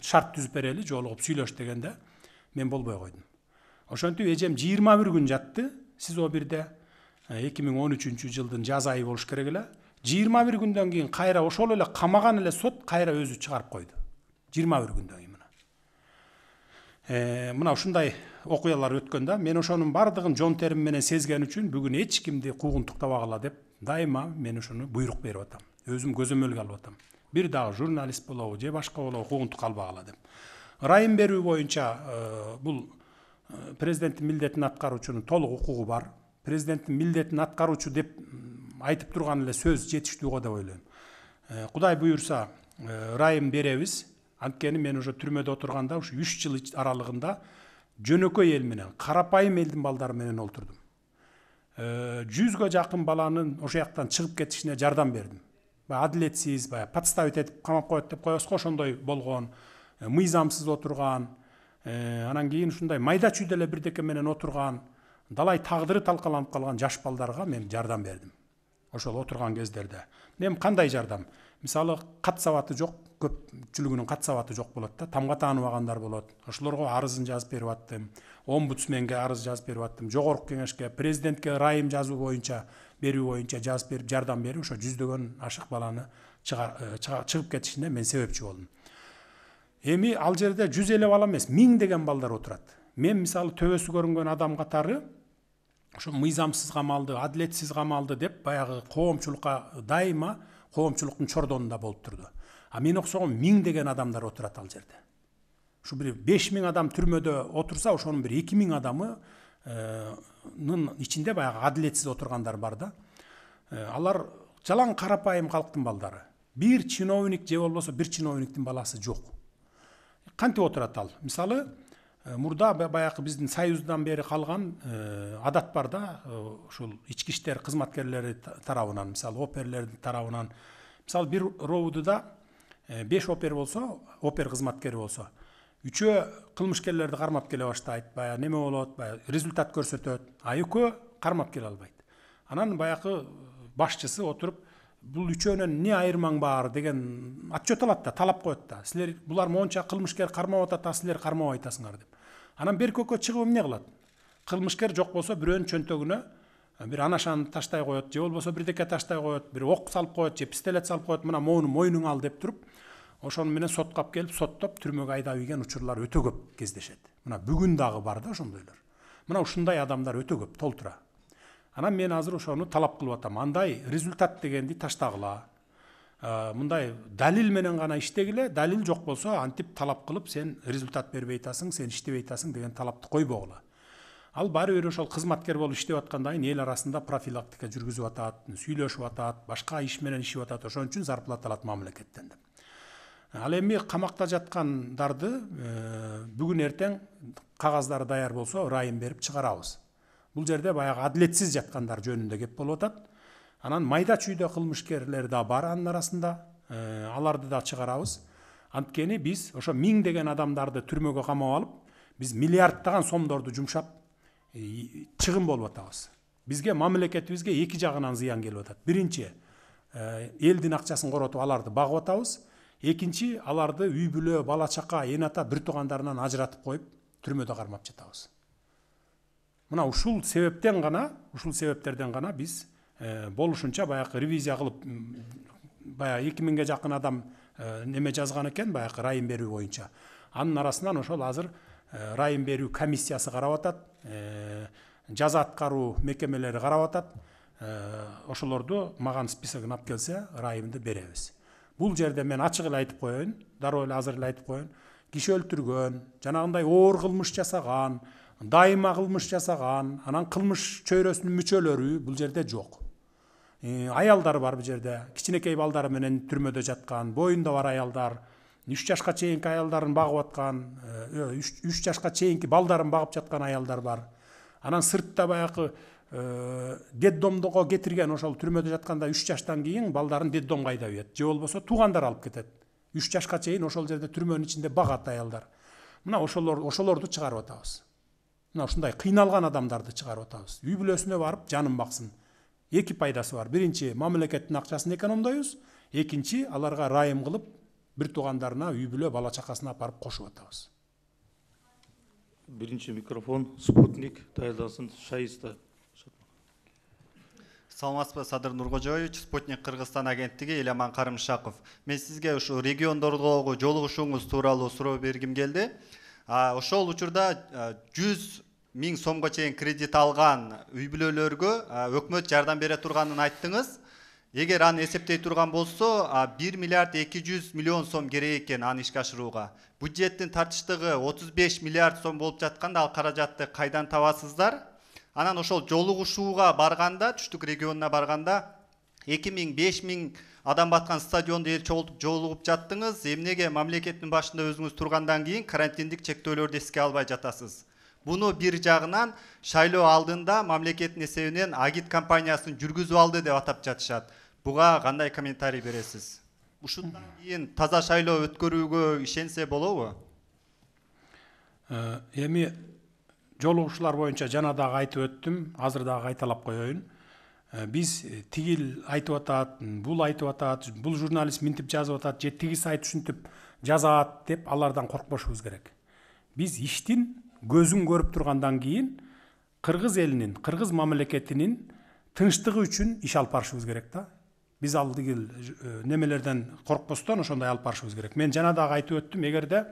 шарт түзүп берели жолугуп сүйлөш дегенде мен болбой койдум ошентип эжем жыйырма бир күн жатты сизо бирде эки миң он үчүнчү жылдын жаз айы болуш керек эле жыйырма бир күндөн кийин кайра ошол эле камаган эле сот кайра өзү чыгарып койду жыйырма бир күндөн кийин Э, мына ушундай окуялар өткөн да мен ошонун баардыгын жон терим менен сезген үчүн бүгүн эч кимди куугунтуктабагыла деп дайыма мен ошону буйрук берип атам өзүм көзөмөлгө алып атам бир дагы журналист болобу же башка болобу куугунтук албагыла деп ырайым берүү боюнча э, бул э, президенттин милдетин аткаруучунун толук укугу бар президенттин милдетин аткаруучу деп айтып турган эле сөз жетиштүү го деп ойлойм кудай буюрса ырайым беребиз анткени мен уже түрмөдө отурганда ушу үч жыл аралыгында жөнөкөй эл менен карапайым элдин балдары менен олтурдум э, жүзгө жакын баланын ошол жактан чыгып кетишине жардам бердим баягы адилетсиз баягы подставить этип камап коет деп коебуз го ошондой болгон э, мыйзамсыз отурган э, анан кийин ушундай майда чүйдө эле бирдеке менен отурган далай тагдыры талкаланып калган жаш балдарга мен жардам бердим ошол отурган кездерде эми кандай жардам мисалы қат сауаты жоқ көпчүлүгүнүн кат сауаты жок болот да тамга тааныбагандар болот ошолорго арызын жазып берип аттым омбудсменге арыз жазып берип аттым жогорку кеңешке президентке ырайым жазуу боюнча берүү боюнча жазып берип жардам берип ошо жүздөгөн ашык баланы э, чыгып кетишине мен себепчи болдум эми ал жерде жүз эле бала эмес миңдеген балдар отурат мен мисалы төбөсү көрүнгөн адам катары ошо мыйзамсыз камалды адилетсиз камалды деп баягы коомчулукка дайыма коомчулуктун чордонунда болуп турду а мен окшогон деген адамдар отурат ал жерде ушу бир беш миң адам түрмөдө отурса ошонун бир эки миң адамынын э, ичинде баягы адилетсиз отургандар бар да э, алар жалаң карапайым калктын балдары бир чиновник же болбосо бир чиновниктин баласы жок кантип отурат ал мисалы Э, мурда баягы биздин союздан бери калган э, адат бар да э, ушул ички иштер кызматкерлери тарабынан мисалы оперлердин тарабынан мисалы бир ровдуда беш опер болсо опер кызматкери болсо үчөө кылмышкерлерди кармап келе баштайт баягы неме болот баягы результат көрсөтөт а экөө кармап келе албайт анан баягы башчысы отуруп бул үчөөнөн эмне айырмаң бар деген отчет алат да талап коет да силер булар моунча кылмышкер кармап атат а силер кармабай атасыңар деп анан бер көккө чыгып эмне кылат кылмышкер жок болсо бирөөнүн чөнтөгүнө бир анашаны таштай коет же болбосо бирдеке таштай коет бир ок салып коет же пистолет салып коет мына могуну мойнуңа ал деп туруп ошону менен сотко алып келип соттоп түрмөгө айдап ийген учурлар өтө көп кездешет мына бүгүн дагы бар да ошондойлор мына ушундай адамдар өтө көп толтура анан мен азыр ошону талап кылып атам андай результат дегенди таштагыла ә, мындай менен ғана іштегіле дәлел жоқ болсо антип талап кылып сен результат бербей атасың сен іштебей атасың деген талапты койбогула ал баары бир ошол кызматкер болуп иштеп аткандан кийин эл арасында профилактика жүргүзүп атат сүйлөшүп атат башка иш менен ишип атат ошон үчүн зарплата алат мамлекеттен деп ал эми камакта жаткандарды э, бүгүн эртең кагаздары даяр болсо ырайын берип чыгарабыз бул жерде баягы адилетсиз жаткандар жөнүндө кеп болуп атат анан майда чүйдө кылмышкерлер да бар анын арасында э, аларды да чыгарабыз анткени биз ошо деген адамдарды түрмөгө камап алып биз миллиарддаган сомдорду жумшап чыгым болуп атабыз бизге мамлекетибизге эки жагынан зыян келип атат биринчи э, элдин акчасын коротуп аларды багып атабыз экинчи аларды үй бүлө бала чака эне ата бир туугандарынан ажыратып коюп түрмөдө кармап жатабыз мына ушул себептен гана ушул себептерден гана биз ә, э, болушунча баягы ревизия кылып баягы эки миңге жакын адам ә, неме жазган экен баягы ырайым берүү боюнча анын арасынан ошол азыр ә, берүү комиссиясы карап атат ә, жаза аткаруу мекемелери карап атат ошолорду маған списогун алып келсе ырайымды беребиз бул жерде мен ачык эле айтып коеюн дароо эле азыр эле айтып коеюн киши өлтүргөн жанагындай оор кылмыш жасаган дайыма кылмыш жасаган анан кылмыш чөйрөсүнүн мүчөлөрү бул жерде жок аялдар бар бул жерде кичинекей балдары менен түрмөдө жаткан боюнда бар аялдар үч жашка чейинки аялдарын багып аткан үч жашка чейинки балдарын багып жаткан аялдар бар анан сыртта баягы детдомго кетирген ошол түрмөдө жатканда үч жаштан кийин балдарын детдомго айдап ийет же болбосо туугандар алып кетет үч жашка чейин ошол жерде түрмөнүн ичинде багат аялдар мына ошолор ошолорду чыгарып атабыз мына ушундай кыйналган адамдарды чыгарып атабыз үй бүлөсүнө барып жанын баксын эки пайдасы бар биринчи мамлекеттин акчасын экономдойбуз экинчи аларга ырайым кылып бир туугандарына үй бүлө бала чакасына апарып кошуп атабыз биринчи микрофон спутник даярдансын шаиста саламатсызбы садыр нуркожоевич спутник кыргызстан агенттиги эламан карымшаков мен сизге ушул региондордогу жолугушууңуз тууралуу суроо бергим келди ошол учурда жүз миң сомға чейин кредит алған үй бүлөлөргө өкмөт жардам бере турганын айттыңыз эгер аны эсептей турган болсо бир миллиард эки жүз миллион сом керек экен аны ишке ашырууга бюджеттин тартыштыгы отуз беш миллиард сом болуп жатканда ал каражатты кайдан табасыздар анан ошол жолугушууга барганда түштүк регионуна барганда эки миң беш миң адам баткан стадионду эл чогултуп жолугуп жаттыңыз эмнеге мамлекеттин башында өзүңүз тургандан кийин карантиндик чектөөлөрдү эске албай жатасыз Бұны bir жағынан шайлоо алдында мамлекеттин эсебинен агит компаниясын жүргүзүп алды деп атап жатышат. Буга кандай комментарий бересиз? Ушундан кийин таза шайлоо өткөрүүгө ишенсе болобу? Эми ә, жолугушуулар боюнча жана дагы айтып өттүм, азыр дагы кайталап коеюн. Ә, Биз тигил айтып атат, бул айтып атат, бул журналист мынтип жазып атат, же тиги сайт ушинтип жазат деп алардан коркпошубуз керек. Биз иштин көзүн көріп тұрғандан кейін қырғыз елінің қырғыз мамлекетинин тынчтыгы үчүн иш алып барышыбыз керек да биз ал тигил немелерден коркпостон ошондой алып барышыбыз керек мен жана дагы айтып өттүм эгерде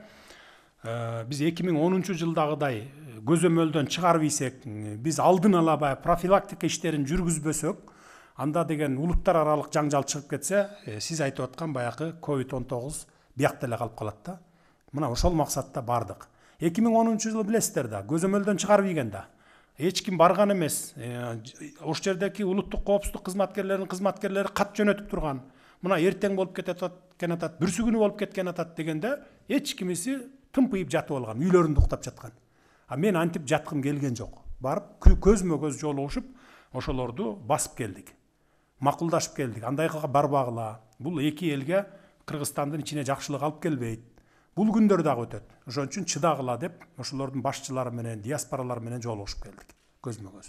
биз эки миң онунчу жылдагыдай көзөмөлдөн чыгарып ийсек биз алдын ала баягы профилактика иштерин жүргүзбөсөк анда деген улуттар аралык жаңжал чыгып кетсе сиз айтып аткан баягы ковид он тогуз биякта эле калып калат да мына ошол максатта бардык эки миң онунчу жылы билесиздер да көзөмөлдөн чыгарып ийген да эч ким барган эмес ошол жердеги улуттук коопсуздук кызматкерлеринин кызматкерлери кат жөнөтүп турган мына эртең болуп кете кеткен атат бүрсүгүнү болуп кеткен атат дегенде эч кимиси тымпыйып жатып алган үйлөрүндө уктап жаткан а мен антип жаткым келген жок барып көзмө көз жолугушуп ошолорду басып келдик макулдашып келдик андайга барбагыла бул эки элге кыргызстандын ичине жакшылык алып келбейт бұл күндер дагы өтөт ошон үчүн чыдагыла деп ошолордун башчылары менен диаспоралар менен жолугушуп келдик көзмө көз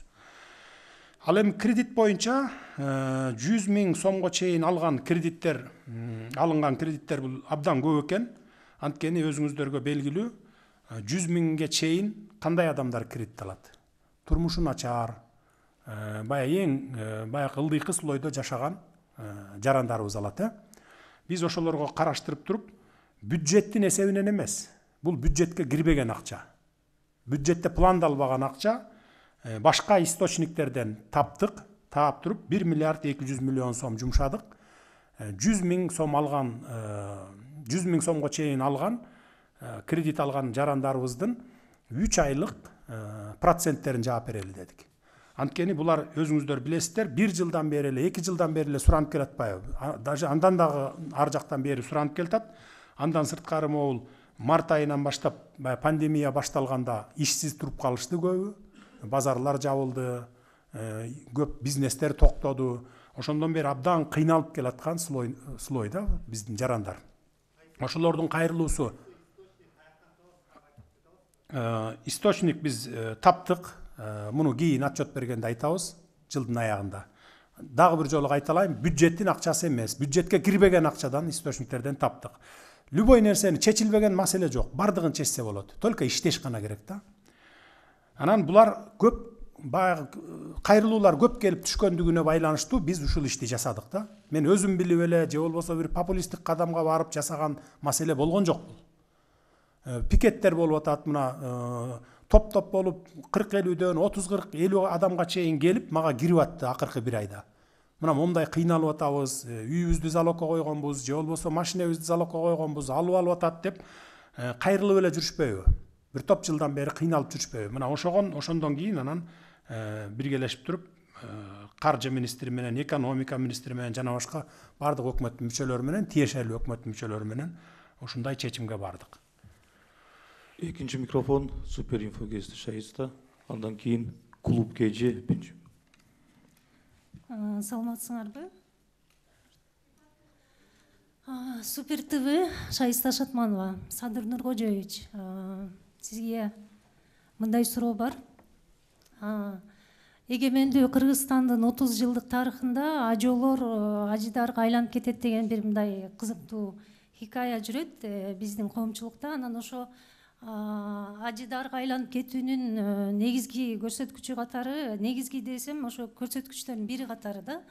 ал эми кредит боюнча э, жүз миң сомго чейин алган кредиттер алынган кредиттер бул абдан көп экен анткени өзүңүздөргө белгилүү э, жүз миңге чейин кандай адамдар кредит алат турмушу начар баягы эң баягы ылдыйкы слойдо жашаган жарандарыбыз алат э биз ошолорго караштырып туруп бюджеттин эсебинен эмес бул бюджетке кирбеген акча бюджетте пландалбаган акча башка источниктерден таптык таап туруп бир миллиард эки жүз миллион сом жумшадык жүз миң сом алган жүз миң сомго чейин алган кредит алган жарандарыбыздын үч айлык проценттерин жаап берели дедик анткени булар өзүңүздөр билесиздер бир жылдан бери эле эки жылдан бери эле суранып келатпайбы даже андан дагы ар жактан бери суранып келатат андан сырткары могул март айынан баштап пандемия башталганда ишсиз туруп калышты көбү базарлар жабылды э, көп бизнестер токтоду ошондон бери абдан кыйналып келаткан слой слой да биздин жарандар ошолордун кайрылуусу э, источник биз э, таптык муну кийин отчет бергенде айтабыз жылдын аягында дагы бир жолу кайталайм бюджеттин акчасы эмес бюджетке кирбеген акчадан источниктерден таптык любой нерсени чечилбеген маселе жок бардығын чечсе болот только иштеш гана керек да анан булар көп баягы кайрылуулар көп келип түшкөндүгүнө байланыштуу биз ушул ишти жасадык да мен өзүм билип эле же болбосо бир популисттик кадамга барып жасаган маселе болгон жок бул э, пикеттер болуп атат мына э, топ топ болуп кырк элүүдөн отуз кырк элүү адамга чейин келип мага кирип атты акыркы бир айда мына мындай кыйналып атабыз э, үйүбүздү залогко койгонбуз же болбосо машинебизди залогко койгонбуз алып алып атат деп э, кайрылып эле жүрүшпөйбү бир топ жылдан бери кыйналып жүрүшпөйбү мына ошогон ошондон кийин анан э, биргелешип туруп каржы министри менен экономика министри менен жана башка баардык өкмөттүн мүчөлөрү менен тиешелүү өкмөттүн мүчөлөрү менен ушундай чечимге бардык экинчи микрофон супер инфо гезити шаиста андан кийин клуб кежи Э, саламатсыңарбы супер тв шайыста шатманова садыр нуркожоевич э, сизге мындай суроо бар эгемендүү кыргызстандын отуз жылдык тарыхында ажолор э, ажыдарга айланып кетет деген бир мындай кызыктуу хикая жүрөт биздин коомчулукта анан ошо ажы дарга айланып кетүүнүн э, негизги көрсөткүчү катары негизги десем ошо көрсөткүчтөрдүн бири катары да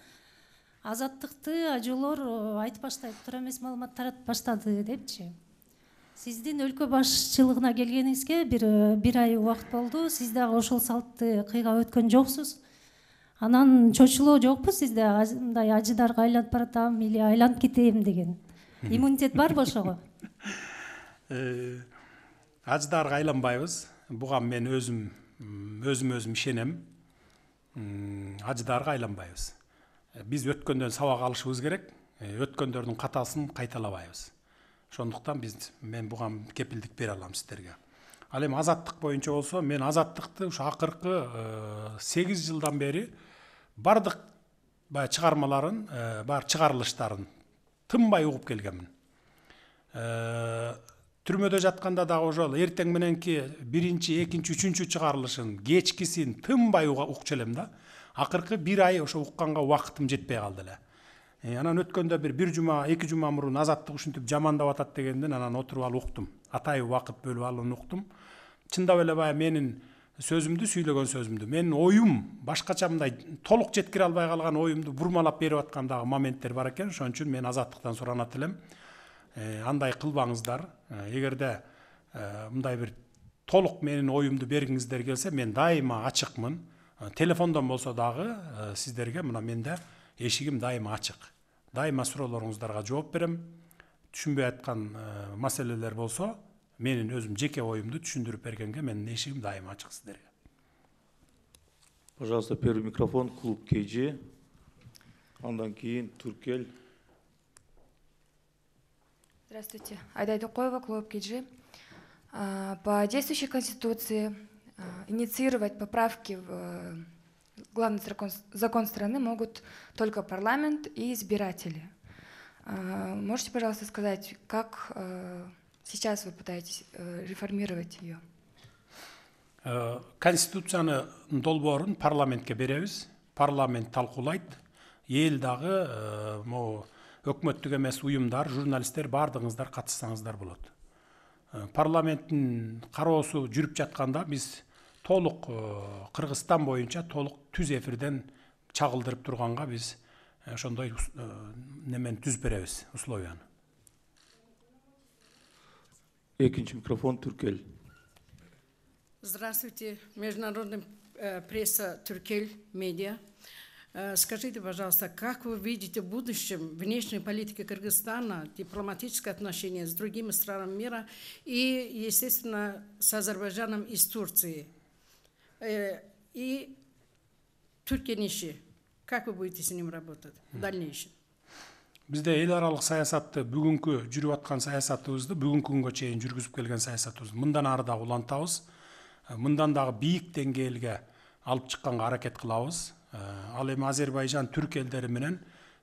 азаттыкты ажылор э, айтып баштайт туура эмес маалымат таратып баштады депчи сиздин өлкө башчылыгына келгениңизге бир э, бир ай убакыт болду сиз дагы ошол салтты кыйга өткөн жоксуз анан чочулоо жокпу сизде мындай ажы дарга айланып баратам или айланып кетем деген *laughs* иммунитет барбы ошого аждарға айланбайбыз бұған мен өзім өзім өзім сенем аждарға айланбайбыз э, біз өткенден сабақ алышыбыз керек э, өткендердің қатасын қайталабайбыз сондықтан біз мен бұған кепілдік бере аламын сіздерге ал эми азаттық бойынша болсо мен азаттықты ушу акыркы 8 жылдан бері бардық баягы чыгармаларын э, шығарылыштарын чыгарылыштарын тынбай угуп келгенмин түрмөдө жатканда дагы ошол эртең мененки биринчи экинчи үчүнчү чыгарылышын кечкисин тынбай укчу элем да акыркы бир ай ошо укканга убакытым жетпей калды эле э, анан өткөндө бир бир жума эки жума мурун азаттык ушинтип жамандап атат дегенден анан отуруп алып уктум атайын убакыт бөлүп алып уктум чындап эле баягы менин сөзүмдү сүйлөгөн сөзүмдү менин оюм башкача мындай толук жеткире албай калган оюмду бурмалап берип аткан дагы моменттер бар экен ошон үчүн мен азаттыктан суранат элем Э, андай қылбаңыздар э, егерде э, мындай бір толық менің ойымды бергіңіздер келсе мен дайыма ашықмын Телефондан болса дагы сіздерге мына менде эшигим дайыма ашық дайыма суроолоруңуздарга жооп берем түшүнбөй аткан мәселелер болса, менің өзім жеке ойымды түшіндіріп бергенге менің эшигим дайыма ашық сіздерге пожалуйста первый микрофон клуб кг андан кейін туркел Здравствуйте. Айда Дукоева, клуб Киджи. А, по действующей Конституции а, инициировать поправки в э, главный закон, закон страны могут только парламент и избиратели. А, можете, пожалуйста, сказать, как э, сейчас вы пытаетесь э, реформировать ее? конституцияны долбоорын парламентке беребиз парламент талкуулайт эл дагы могу үкіметтік емес ұйымдар журналистер бардығыңыздар қатыссаңыздар болады парламенттин парламенттің қараусы жүріп жатқанда біз толық қырғызстан бойынша толық түз эфирден чагылдырып турганга біз ошондой немени түз беребиз условияны экинчи микрофон түркел здравствуйте международный э, пресса түркел медиа Э, скажите, пожалуйста, как вы видите в будущем внешней политики Кыргызстана, дипломатические отношения с другими странами мира и, естественно, с Азербайджаном и с Турцией? Э, и Türkiye'nin Как вы будете с ним работать в дальнейшем? бізде ел аралық саясатты бүгінгі жүріп жатқан саясатыбызды бүгінгі күнге шейін жүргізіп келген саясатыбызды мындан ары да улантабыз мындан дағы биік деңгээлге алып чыкканга аракет кылабыз ал эми азербайжан түрк элдери менен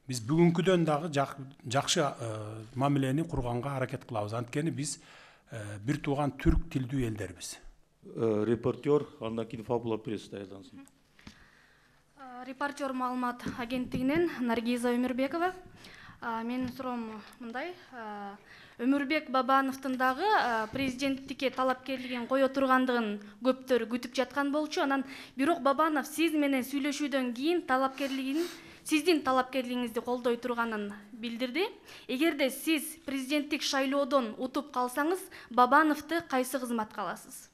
биз бүгүнкүдөн дагы жакшы мамилени курганга аракет кылабыз анткени биз бир тууган түрк тилдүү элдербиз репортер андан кийин фабула пресс даярдансын репортер маалымат агенттигинен наргиза өмүрбекова менин суроом мындай өмүрбек бабановдун дагы президенттикке талапкерлигин кое тургандыгын көптөр күтүп жаткан болчу анан бирок бабанов сиз менен сүйлөшүүдөн кийин талапкерлигин сиздин талапкерлигиңизди колдой турганын билдирди эгерде сиз президенттик шайлоодон утуп калсаңыз бабановду кайсы кызматка аласыз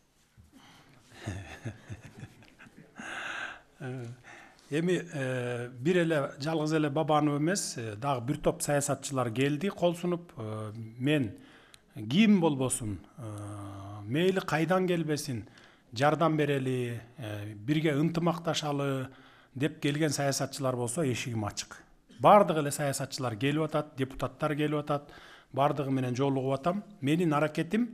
*laughs* *laughs* э, эми бир эле жалгыз эле бабанов эмес дагы бир топ саясатчылар келди кол сунуп мен ким болбосун мейли кайдан келбесин жардам берели бирге ынтымакташалы деп келген саясатчылар болсо эшигим ачык баардык эле саясатчылар келип атат депутаттар келип атат баардыгы менен жолугуп атам менин аракетим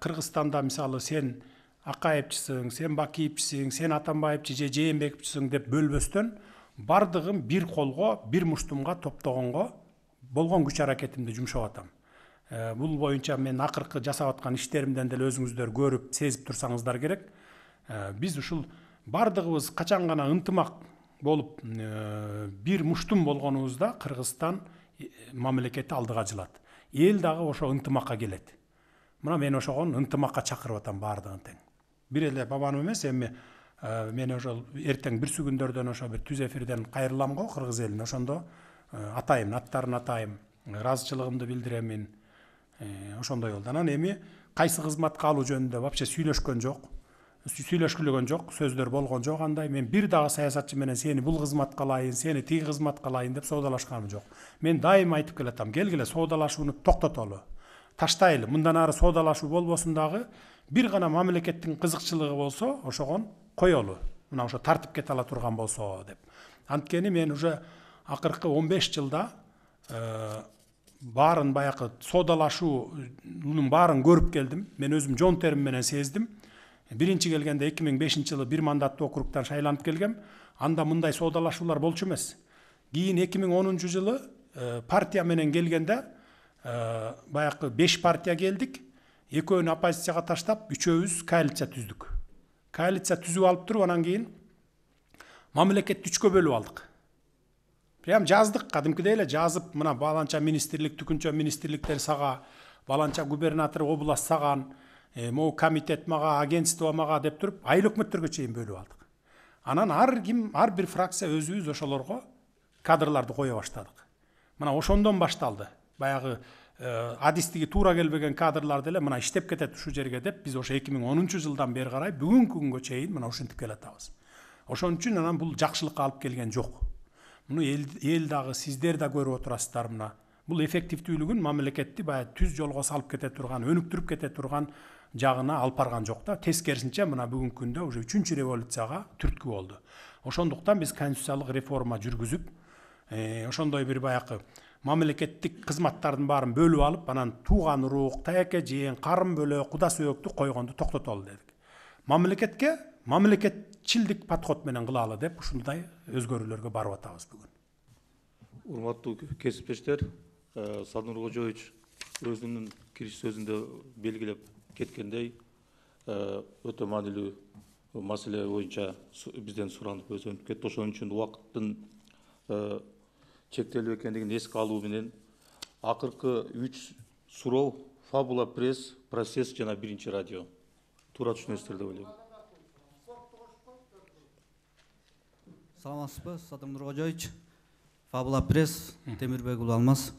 кыргызстанда мисалы сен акаевчисиң сен бакиевчисиң сен атамбаевчи же жээнбековчисиң деп бөлбөстөн баардыгын бир колго бир муштумга топтогонго болгон күч аракетимди жумшап атам э, бул боюнча мен акыркы жасап аткан иштеримден деле өзүңүздөр көрүп сезип турсаңыздар керек Э, биз ушул бардыгыбыз качан гана ынтымак болуп э, бир муштум болгонубузда кыргызстан э, мамлекети алдыга жылат эл дагы ошо ынтымакка келет мына мен ошогон ынтымакка чакырып атам баардыгын тең бир эле бабаным эмес эми ә, мен ошол эртең бир сүгүндөрдөн ошо бир түз эфирден кайрылам го кыргыз элине ошондо ә, атайым аттарын атайм ыраазычылыгымды ә, билдиремин ошондой болду анан эми кайсы кызматка алуу жөнүндө вообще сүйлөшкөн жок сүйлөшкүлөгөн жок сөздөр болгон жок андай мен бир дагы саясатчы менен сени бул кызматка алайын сени тиги кызматка алайын деп соодалашканым жок мен дайыма айтып келатам келгиле соодалашууну токтотолу таштайлы мындан ары соодалашуу болбосун дагы бир гана мамлекеттин кызыкчылыгы болсо ошогон коелу мына ошо кете ала турган болсо деп анткени мен уже акыркы он беш жылда баарын баягы соодалашуунун баарын көрүп келдим мен өзүм жон терим менен сездим биринчи келгенде эки миң бешинчи жылы бир мандаттуу округтан шайланып келгем анда мындай соодалашуулар болчу эмес кийин эки миң онунчу жылы партия менен келгенде баягы беш партия келдик экөөнү оппозицияга таштап үчөөбүз коалиция түздүк коалиция түзүп алып туруп анан кийин мамлекетти үчкө бөлүп алдык прям жаздык кадимкидей эле жазып мына баланча министрлик түкүнчө министрликтер сага баланча губернатор область саган э, могу комитет мага агентство мага деп туруп айыл өкмөттөргө чейин бөлүп алдык анан ар ким ар бир фракция өзүбүз ошолорго кадрларды кое баштадык мына ошондон башталды баягы адистиги туура келбеген кадрлар деле мына иштеп кетет ушул жерге деп биз ошо эки миң онунчу жылдан бери карай бүгүнкү күнгө чейин мына ушинтип келатабыз ошон үчүн анан бул жакшылыкка алып келген жок муну эл дагы сиздер да көрүп отурасыздар мына бул эффективдүүлүгүн мамлекетти баягы түз жолго салып кете турган өнүктүрүп кете турган жагына алып барган жок да тескерисинче мына бүгүнкү күндө уже үчүнчү революцияга түрткү болду ошондуктан биз конституциялык реформа жүргүзүп ошондой бир баякы мамлекеттік қызматтардың барын бөліп алып анан туған рух таяке жең қарын бөлө құда сөөктү қойғанды токтотолу дедік мамлекетке мамлекетчилдик подход менен кылалы деп ушундай өзгөрүүлөргө барып атабыз бүгүн урматтуу кесиптештер э, садыр кожоевич өзүнүн кириш сөзүндө белгилеп кеткендей э, өтө маанилүү маселе боюнча бизден суранып өзү кетти ошон үчүн убакыттын э, экендигин екендігін еске алуменен акыркы үч суроо фабула пресс процесс жана биринчи радио туура түшүнөсүздөр деп ойлойм саламатсызбы садым нуркожоевич фабула пресс темирбек уулу алмаз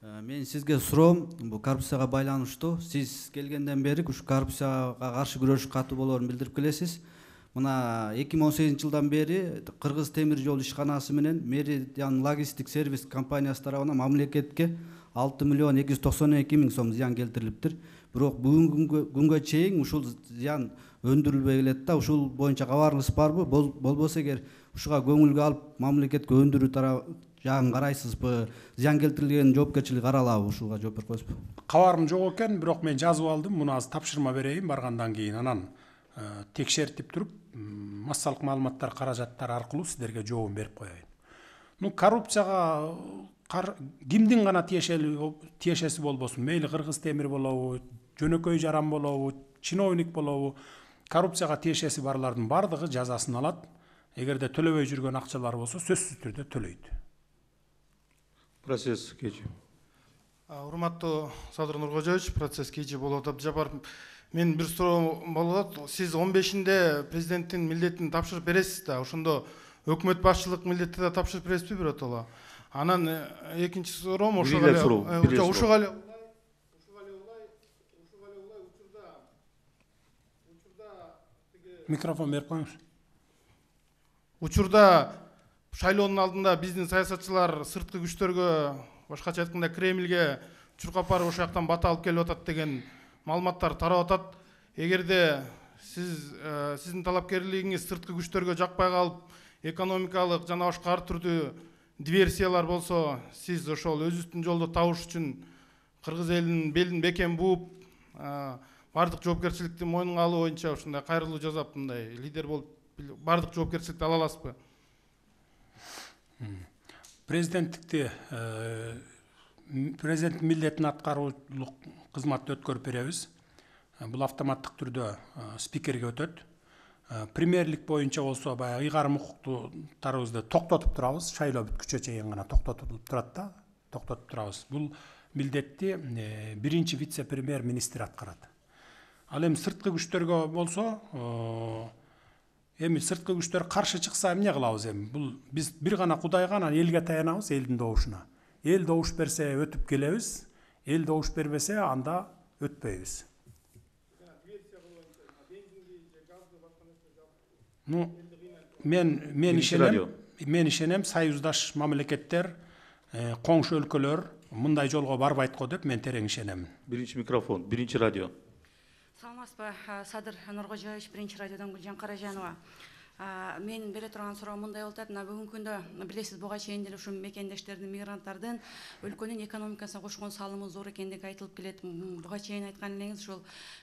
э, менин сизге суроом бул коррупцияга байланыштуу сиз келгенден бери ушу коррупцияга каршы күрөш катуу болоорун билдирип келесиз мына эки миң он сегизинчи жылдан бери кыргыз темир жол ишканасы менен меридиан логистик сервис компаниясы тарабынан мамлекетке алты миллион эки жүз токсон эки миң сом зыян келтирилиптир бирок бүгүнкү күнгө чейин ушул зыян өндүрүлбөй келет да ушул боюнча кабарыңыз барбы болбосо эгер ушуга көңүлгө алып мамлекетке өндүрүү жагын карайсызбы зыян келтирилген жоопкерчилик каралабы ушуга жооп берип коесузбу кабарым жок экен бирок мен жазып алдым муну азыр тапшырма берейин баргандан кийин анан Э, текшертип туруп массалык маалыматтар каражаттары аркылуу сиздерге жообун берип коеюн ну коррупцияга кимдин гана тиешелүү тиешеси болбосун мейли кыргыз темир болобу жөнөкөй жаран болобу чиновник болобу коррупцияга тиешеси барлардын баардыгы жазасын алат эгерде төлөбөй жүргөн акчалары болсо сөзсүз түрдө төлөйт процесс кежи урматтуу садыр нуркожоевич процесс кейжи болот абдыжапаров менин бир суроом болуп атат сиз он бешинде президенттин милдетин тапшырып бересиз да ошондо өкмөт башчылык милдетти да тапшырып бересизби биротоло анан э, экинчи суроом ошол ок э, ушуга эле ушуга эле улай уугаэл уаууруурда микрофон берип коюңуз учурда шайлоонун алдында биздин саясатчылар сырткы күчтөргө башкача айтканда кремльге чуркап барып ошол жактан бата алып келип атат деген маалыматтар тарап атат эгерде сиз э, сиздин талапкерлигиңиз сырткы күчтөргө жакпай калып экономикалык жана башка ар түрдүү диверсиялар болсо сиз ошол өзүбүздүн жолду табыш үчүн кыргыз элинин белин бекем бууп э, баардык жоопкерчиликти мойнуга алуу боюнча ушундай кайрылуу жасап мындай лидер болуп баардык жоопкерчиликти ала аласызбы президенттикти э, президент милдетин атқарулық кызматты өткөрүп беребиз э, бул автоматтык түрдө э, спикерге өтөт э, премьерлик боюнча болсо баягы ыйгарым укуктарыбызды токтотуп турабыз шайлоо бүткүчө чейин гана токтотулуп турат да токтотуп турабыз бул милдетти биринчи вице премьер министр аткарат ал эми сырткы күчтөргө болсо эми сырткы күчтөр каршы чыкса эмне кылабыз эми бул биз бир гана кудайга анан элге таянабыз элдин добушуна ел добуш берсе өтүп келебиз эл добуш бербесе анда өтпөйбүз мен мен ишенем мен ишенем союздаш мамлекеттер коңшу э, өлкөлөр мындай жолго барбайт го деп мен терең ишенемин биринчи микрофон биринчи радио саламатсызбы э, садыр нуркожоевич биринчи радиодон гүлжан каражанова менин бере турган суроом мындай болуп атат мына бүгүнкү күндө билесиз буга чейин деле ушул мекендештердин мигранттардын өлкөнүн экономикасына кошкон салымы зор экендиги айтылып келет буга чейин айткан элеңиз ушул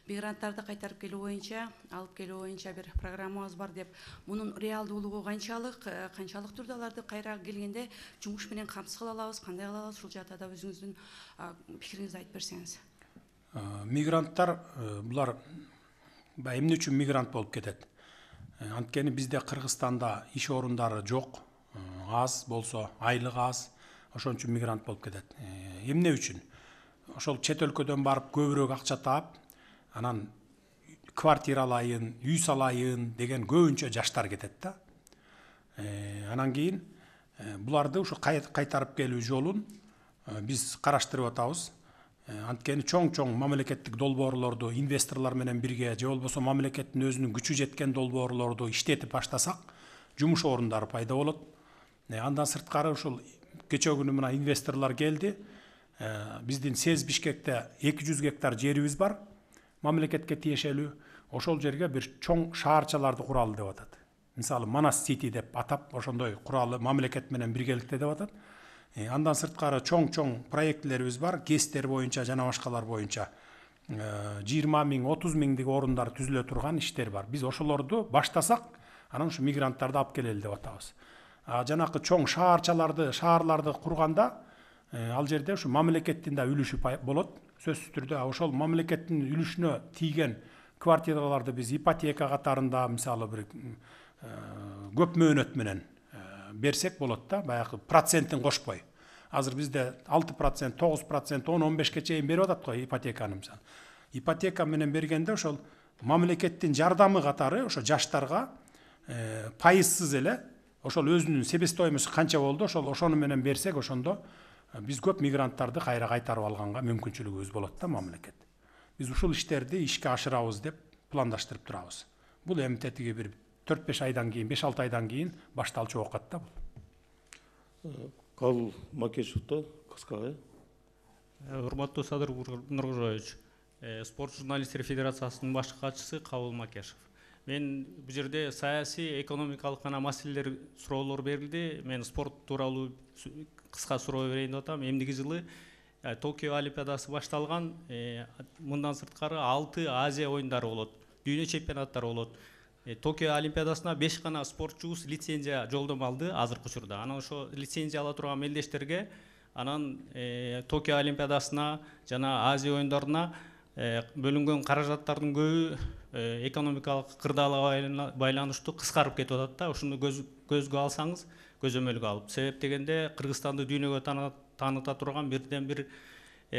мигранттарды кайтарып келүү боюнча алып келүү боюнча бир программабыз бар деп мунун реалдуулугу канчалык э, канчалык түрдө аларды кайра келгенде жумуш менен камсыз кыла алабыз кандай кыла алабыз ушул жаатта да өзүңүздүн пикириңизди айтып берсеңиз мигранттар э, булар баягы эмне үчүн мигрант болуп кетет Э, анткени бизде кыргызстанда иш орундары жок э, аз болсо айлык аз ошон үчүн мигрант болуп кетет э, эмне үчүн ошол чет өлкөдөн барып көбүрөөк акча таап анан квартира алайын үй салайын деген көбүнчө жаштар кетет да анан кийин буларды ушу кайтарып келүү жолун биз караштырып атабыз анткени чоң чоң мамлекеттик долбоорлорду инвесторлор менен бирге же болбосо мамлекеттин өзүнүн күчү жеткен долбоорлорду иштетип баштасак жумуш орундары пайда болот э, андан сырткары ушул кечээ күнү мына инвесторлор келди э, биздин сез бишкекте эки жүз гектар жерибиз бар мамлекетке тиешелүү ошол жерге бир чоң шаарчаларды куралы деп атат мисалы манас сити деп атап ошондой куралы мамлекет менен биргеликте деп атат Э, андан сырткары чоң чоң проектилерибиз бар гэстер боюнча жана башкалар боюнча э, жыйырма миң отуз миңдик орундар түзүлө турган иштер бар биз ошолорду баштасак анан ушу мигранттарды алып келели деп атабыз жанакы чоң шаарчаларды шаарларды курганда э, ал жерде ушу мамлекеттин да үлүшү болот сөзсүз түрдө ошол мамлекеттин үлүшүнө тийген квартираларды биз ипотека катарында мисалы бир көп мөөнөт менен берсек болот да баяғы процентін кошпой азыр бізде алты процент тоғыз процент он он бешке чейин берип атат го ипотеканы мисалы ипотека менен бергенде ошол мамлекеттин жардамы катары ошо жаштарга э, пайызсыз эле ошол өзүнүн себестоимости канча болду ошол ошону менен берсек ошондо э, биз көп мигранттарды кайра кайтарып алганга мүмкүнчүлүгүбүз болот да мамлекет биз ушул иштерди ишке ашырабыз деп пландаштырып турабыз бул эми тетиги бир төрт беш айдан кейін беш алты айдан кейін башталчу оокат да бул кабыл макешевто кыска э урматтуу садыр нуркожоевич спорт журналисттер федерациясынын башкы катчысы кабыл макешев мен бул жерде саясий экономикалык гана маселелер суроолор берилди мен спорт тууралуу кыска суроо берейин деп атам эмдиги жылы токио олимпиадасы башталган мындан сырткары алты азия оюндары болот дүйнө чемпионаттары болот Э, токио олимпиадасына беш гана спортчубуз лицензия жолдомо алды азыркы учурда анан ошо лицензия ала турган мелдештерге анан э, токио олимпиадасына жана азия оюндарына э, бөлүнгөн каражаттардын көбү экономикалык кырдаалга байланыштуу кыскарып кетип атат да ошону көзгө алсаңыз көзөмөлгө алып себеп дегенде кыргызстанды дүйнөгө тааныта турган бирден бир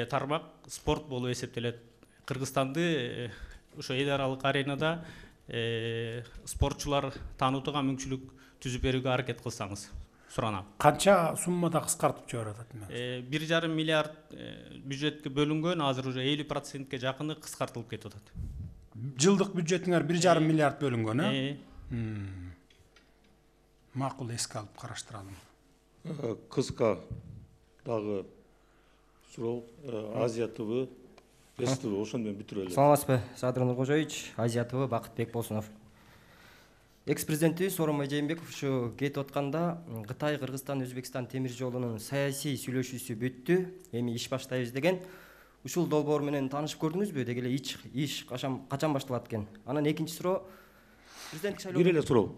тармак спорт болуп эсептелет кыргызстанды ошо эл аралык аренада Э, спортчулар таанытууга мүмкүнчүлүк түзүп берүүгө аракет кылсаңыз суранам канча суммада кыскартып жиберип атат э, бир жарым миллиард э, бюджетке бөлүнгөн азыр уже элүү процентке жакыны кыскартылып кетип атат жылдык бюджетиңер бир жарым миллиард бөлүнгөн э макул эске алып караштыралы кыска дагы суроо азия тв естіп менен бүтүрө саламатсызбы садыр нуркожоевич азия тв бакытбек болсунов экс президентибиз сооронбай жээнбеков ушу кетип атканда кытай кыргызстан өзбекстан темир жолунун саясий сүйлөшүүсү бүттү эми иш баштайбыз деген ушул долбоор менен таанышып көрдүңүзбү деги эле ич иш качан башталат экен анан экинчи суроо президенттик шайлоо бир эле суроо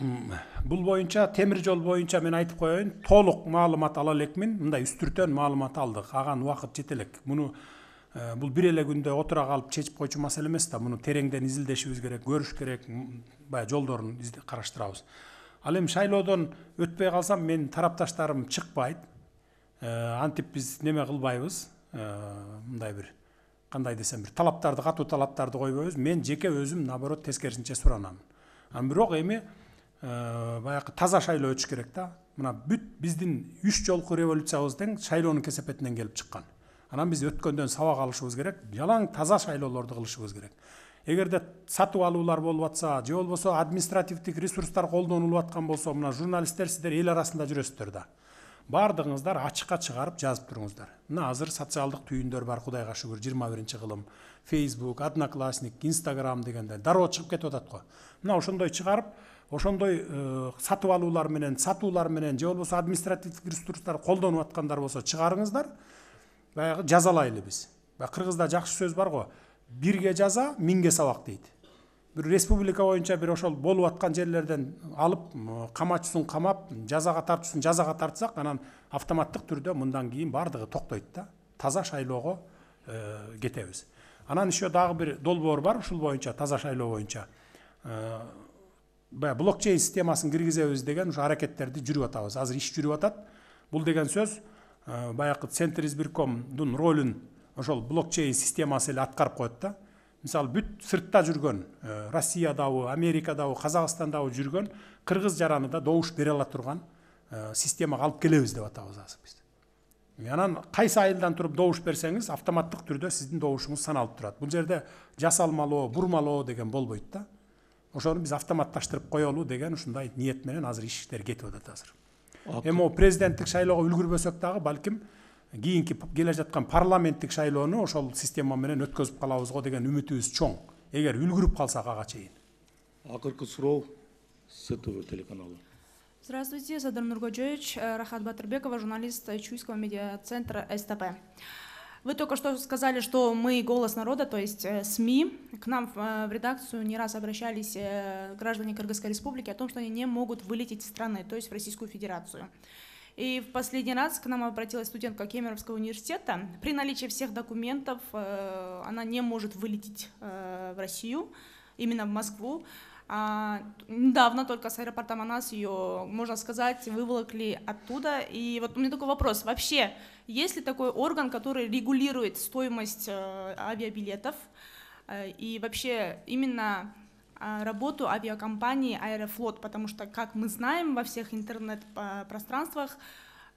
бул боюнча темир жол боюнча мен айтып коеюн толук маалымат ала элекмин мындай үстүртөн маалымат алдык ага убакыт жете элек муну бул бир эле күндө отура калып чечип койчу маселе эмес да муну тереңден изилдешибиз керек көрүш керек баягы жолдорун караштырабыз ал эми шайлоодон өтпөй калсам менин тарапташтарым чыкпайт антип биз неме кылбайбыз мындай бир кандай десем бир талаптарды катуу талаптарды койбойбуз мен жеке өзүм наоборот тескерисинче суранам бирок эми Э, баягы таза шайлоо өтүш керек да мына бүт биздин үч жолку революциябыз тең шайлоонун кесепетинен келип чыккан анан биз өткөндөн сабак алышыбыз керек жалаң таза шайлоолорду кылышыбыз керек эгерде сатып алуулар болуп атса же болбосо административдик ресурстар колдонулуп аткан болсо мына журналисттер сиздер эл арасында жүрөсүздөр да баардыгыңыздар ачыкка чыгарып жазып туруңуздар мына азыр социалдык түйүндөр бар кудайга шүгүр жыйырма биринчи кылым фейсбук одноклассник инстаграм дегендей дароо чыгып кетип атат го мына ошондой чыгарып ошондой э, сатып алуулар менен сатуулар менен же болбосо административдик ресурстар колдонуп аткандар болсо чыгарыңыздар баягы жазалайлы биз баягы кыргызда жакшы сөз бар го бирге жаза миңге сабак дейт бир республика боюнча бир ошол болуп аткан жерлерден алып камачысын камап жазага тартуусун жазага тартсак анан автоматтык түрдө мындан кийин баардыгы токтойт да таза шайлоого э, кетебиз анан еще дагы бир долбоор бар ушул боюнча таза шайлоо боюнча э, баягы блокчейн системасын киргизебиз деген ушу аракеттерди жүрүп атабыз азыр иш жүрүп атат бул деген сөз э, баягы центр избиркомдун ролун ошол блокчейн системасы эле аткарып коет да мисалы бүт сыртта жүргөн э, россиядабы америкадабы казакстандабы жүргөн кыргыз жараны да добуш бере ала турган э, системага алып келебиз деп атабыз азыр биз анан кайсы айылдан туруп добуш берсеңиз автоматтык түрдө сиздин добушуңуз саналып турат бул жерде жасалмалоо бурмалоо деген болбойт да ошону биз автоматташтырып коелу деген ушундай ниет менен азыр иштер кетип атат азыр эми могу президенттик шайлоого үлгүрбөсөк дагы балким кийинки келе жаткан парламенттик шайлоону ошол система менен өткөзүп калабыз го деген үмүтүбүз чоң эгер үлгүрүп калсак ага чейин акыркы суроо ств телеканалы здравствуйте садыр нургожоевич э, рахат батырбекова журналист чуйского медиа центра стп Вы только что сказали, что мы голос народа, то есть э, СМИ. К нам э, в редакцию не раз обращались э, граждане Кыргызской республики о том, что они не могут вылететь из страны, то есть в Российскую Федерацию. И в последний раз к нам обратилась студентка Кемеровского университета. При наличии всех документов она не может вылететь в Россию, именно в Москву. А, недавно только с аэропорта Манас ее, можно сказать, выволокли оттуда. И вот у меня такой вопрос. Вообще, есть ли такой орган, который регулирует стоимость э, авиабилетов? Э, и вообще именно а, работу авиакомпании Аэрофлот, потому что, как мы знаем, во всех интернет-пространствах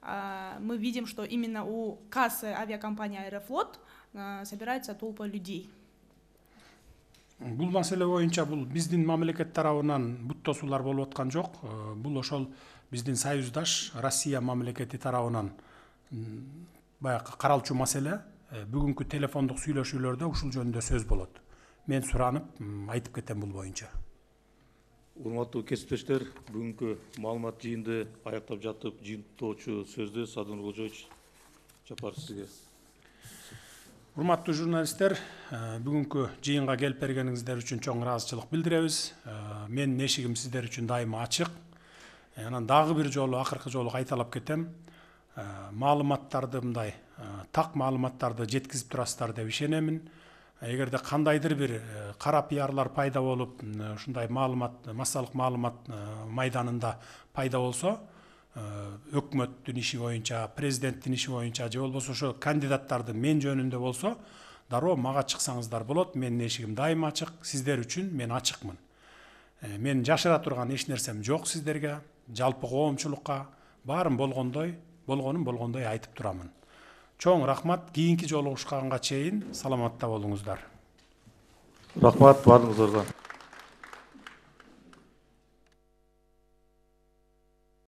а, мы видим, что именно у кассы авиакомпании Аэрофлот э, собирается толпа людей. бул маселе боюнча бул биздин мамлекет тарабынан буттосуулар болуп аткан жок э, бул ошол биздин союздаш россия мамлекети тарабынан баягы каралчу маселе э, бүгүнкү телефондук сүйлөшүүлөрдө ушул жөнүндө сөз болот мен суранып айтып кетем бул боюнча урматтуу кесиптештер бүгүнкү маалымат жыйынды аяктап жатып жыйынтоочу сөздү садыр жапаров сизге Құрматты журналистер, бүгінгі жиынға келіп бергеніңіздер үшін чоң разычылық білдіреміз. Мен нешігім сіздер үшін дайыма ашық. Анан дағы бір жолу, ақырқы жолы қайталап кетем. Малыматтарды мындай тақ малыматтарды жеткізіп тұрастар деп ішенемін. Егерде қандайдыр бір қара пиарлар пайда болып, ушундай маалымат, массалык маалымат майданында пайда болса, Э, өкмөттүн иши боюнча президенттин иши боюнча же болбосо ошо кандидаттардын мен жөнүндө болсо дароо мага чыксаңыздар болот менин эшигим дайым ачык сиздер үчүн мен ачыкмын э, мен жашыра турган эч нерсем жок сиздерге жалпы коомчулукка баарын болгондой болгонун болгондой айтып турамын чоң рахмат кийинки жолугушканга чейин саламатта болуңуздар рахмат баардыгыңыздарга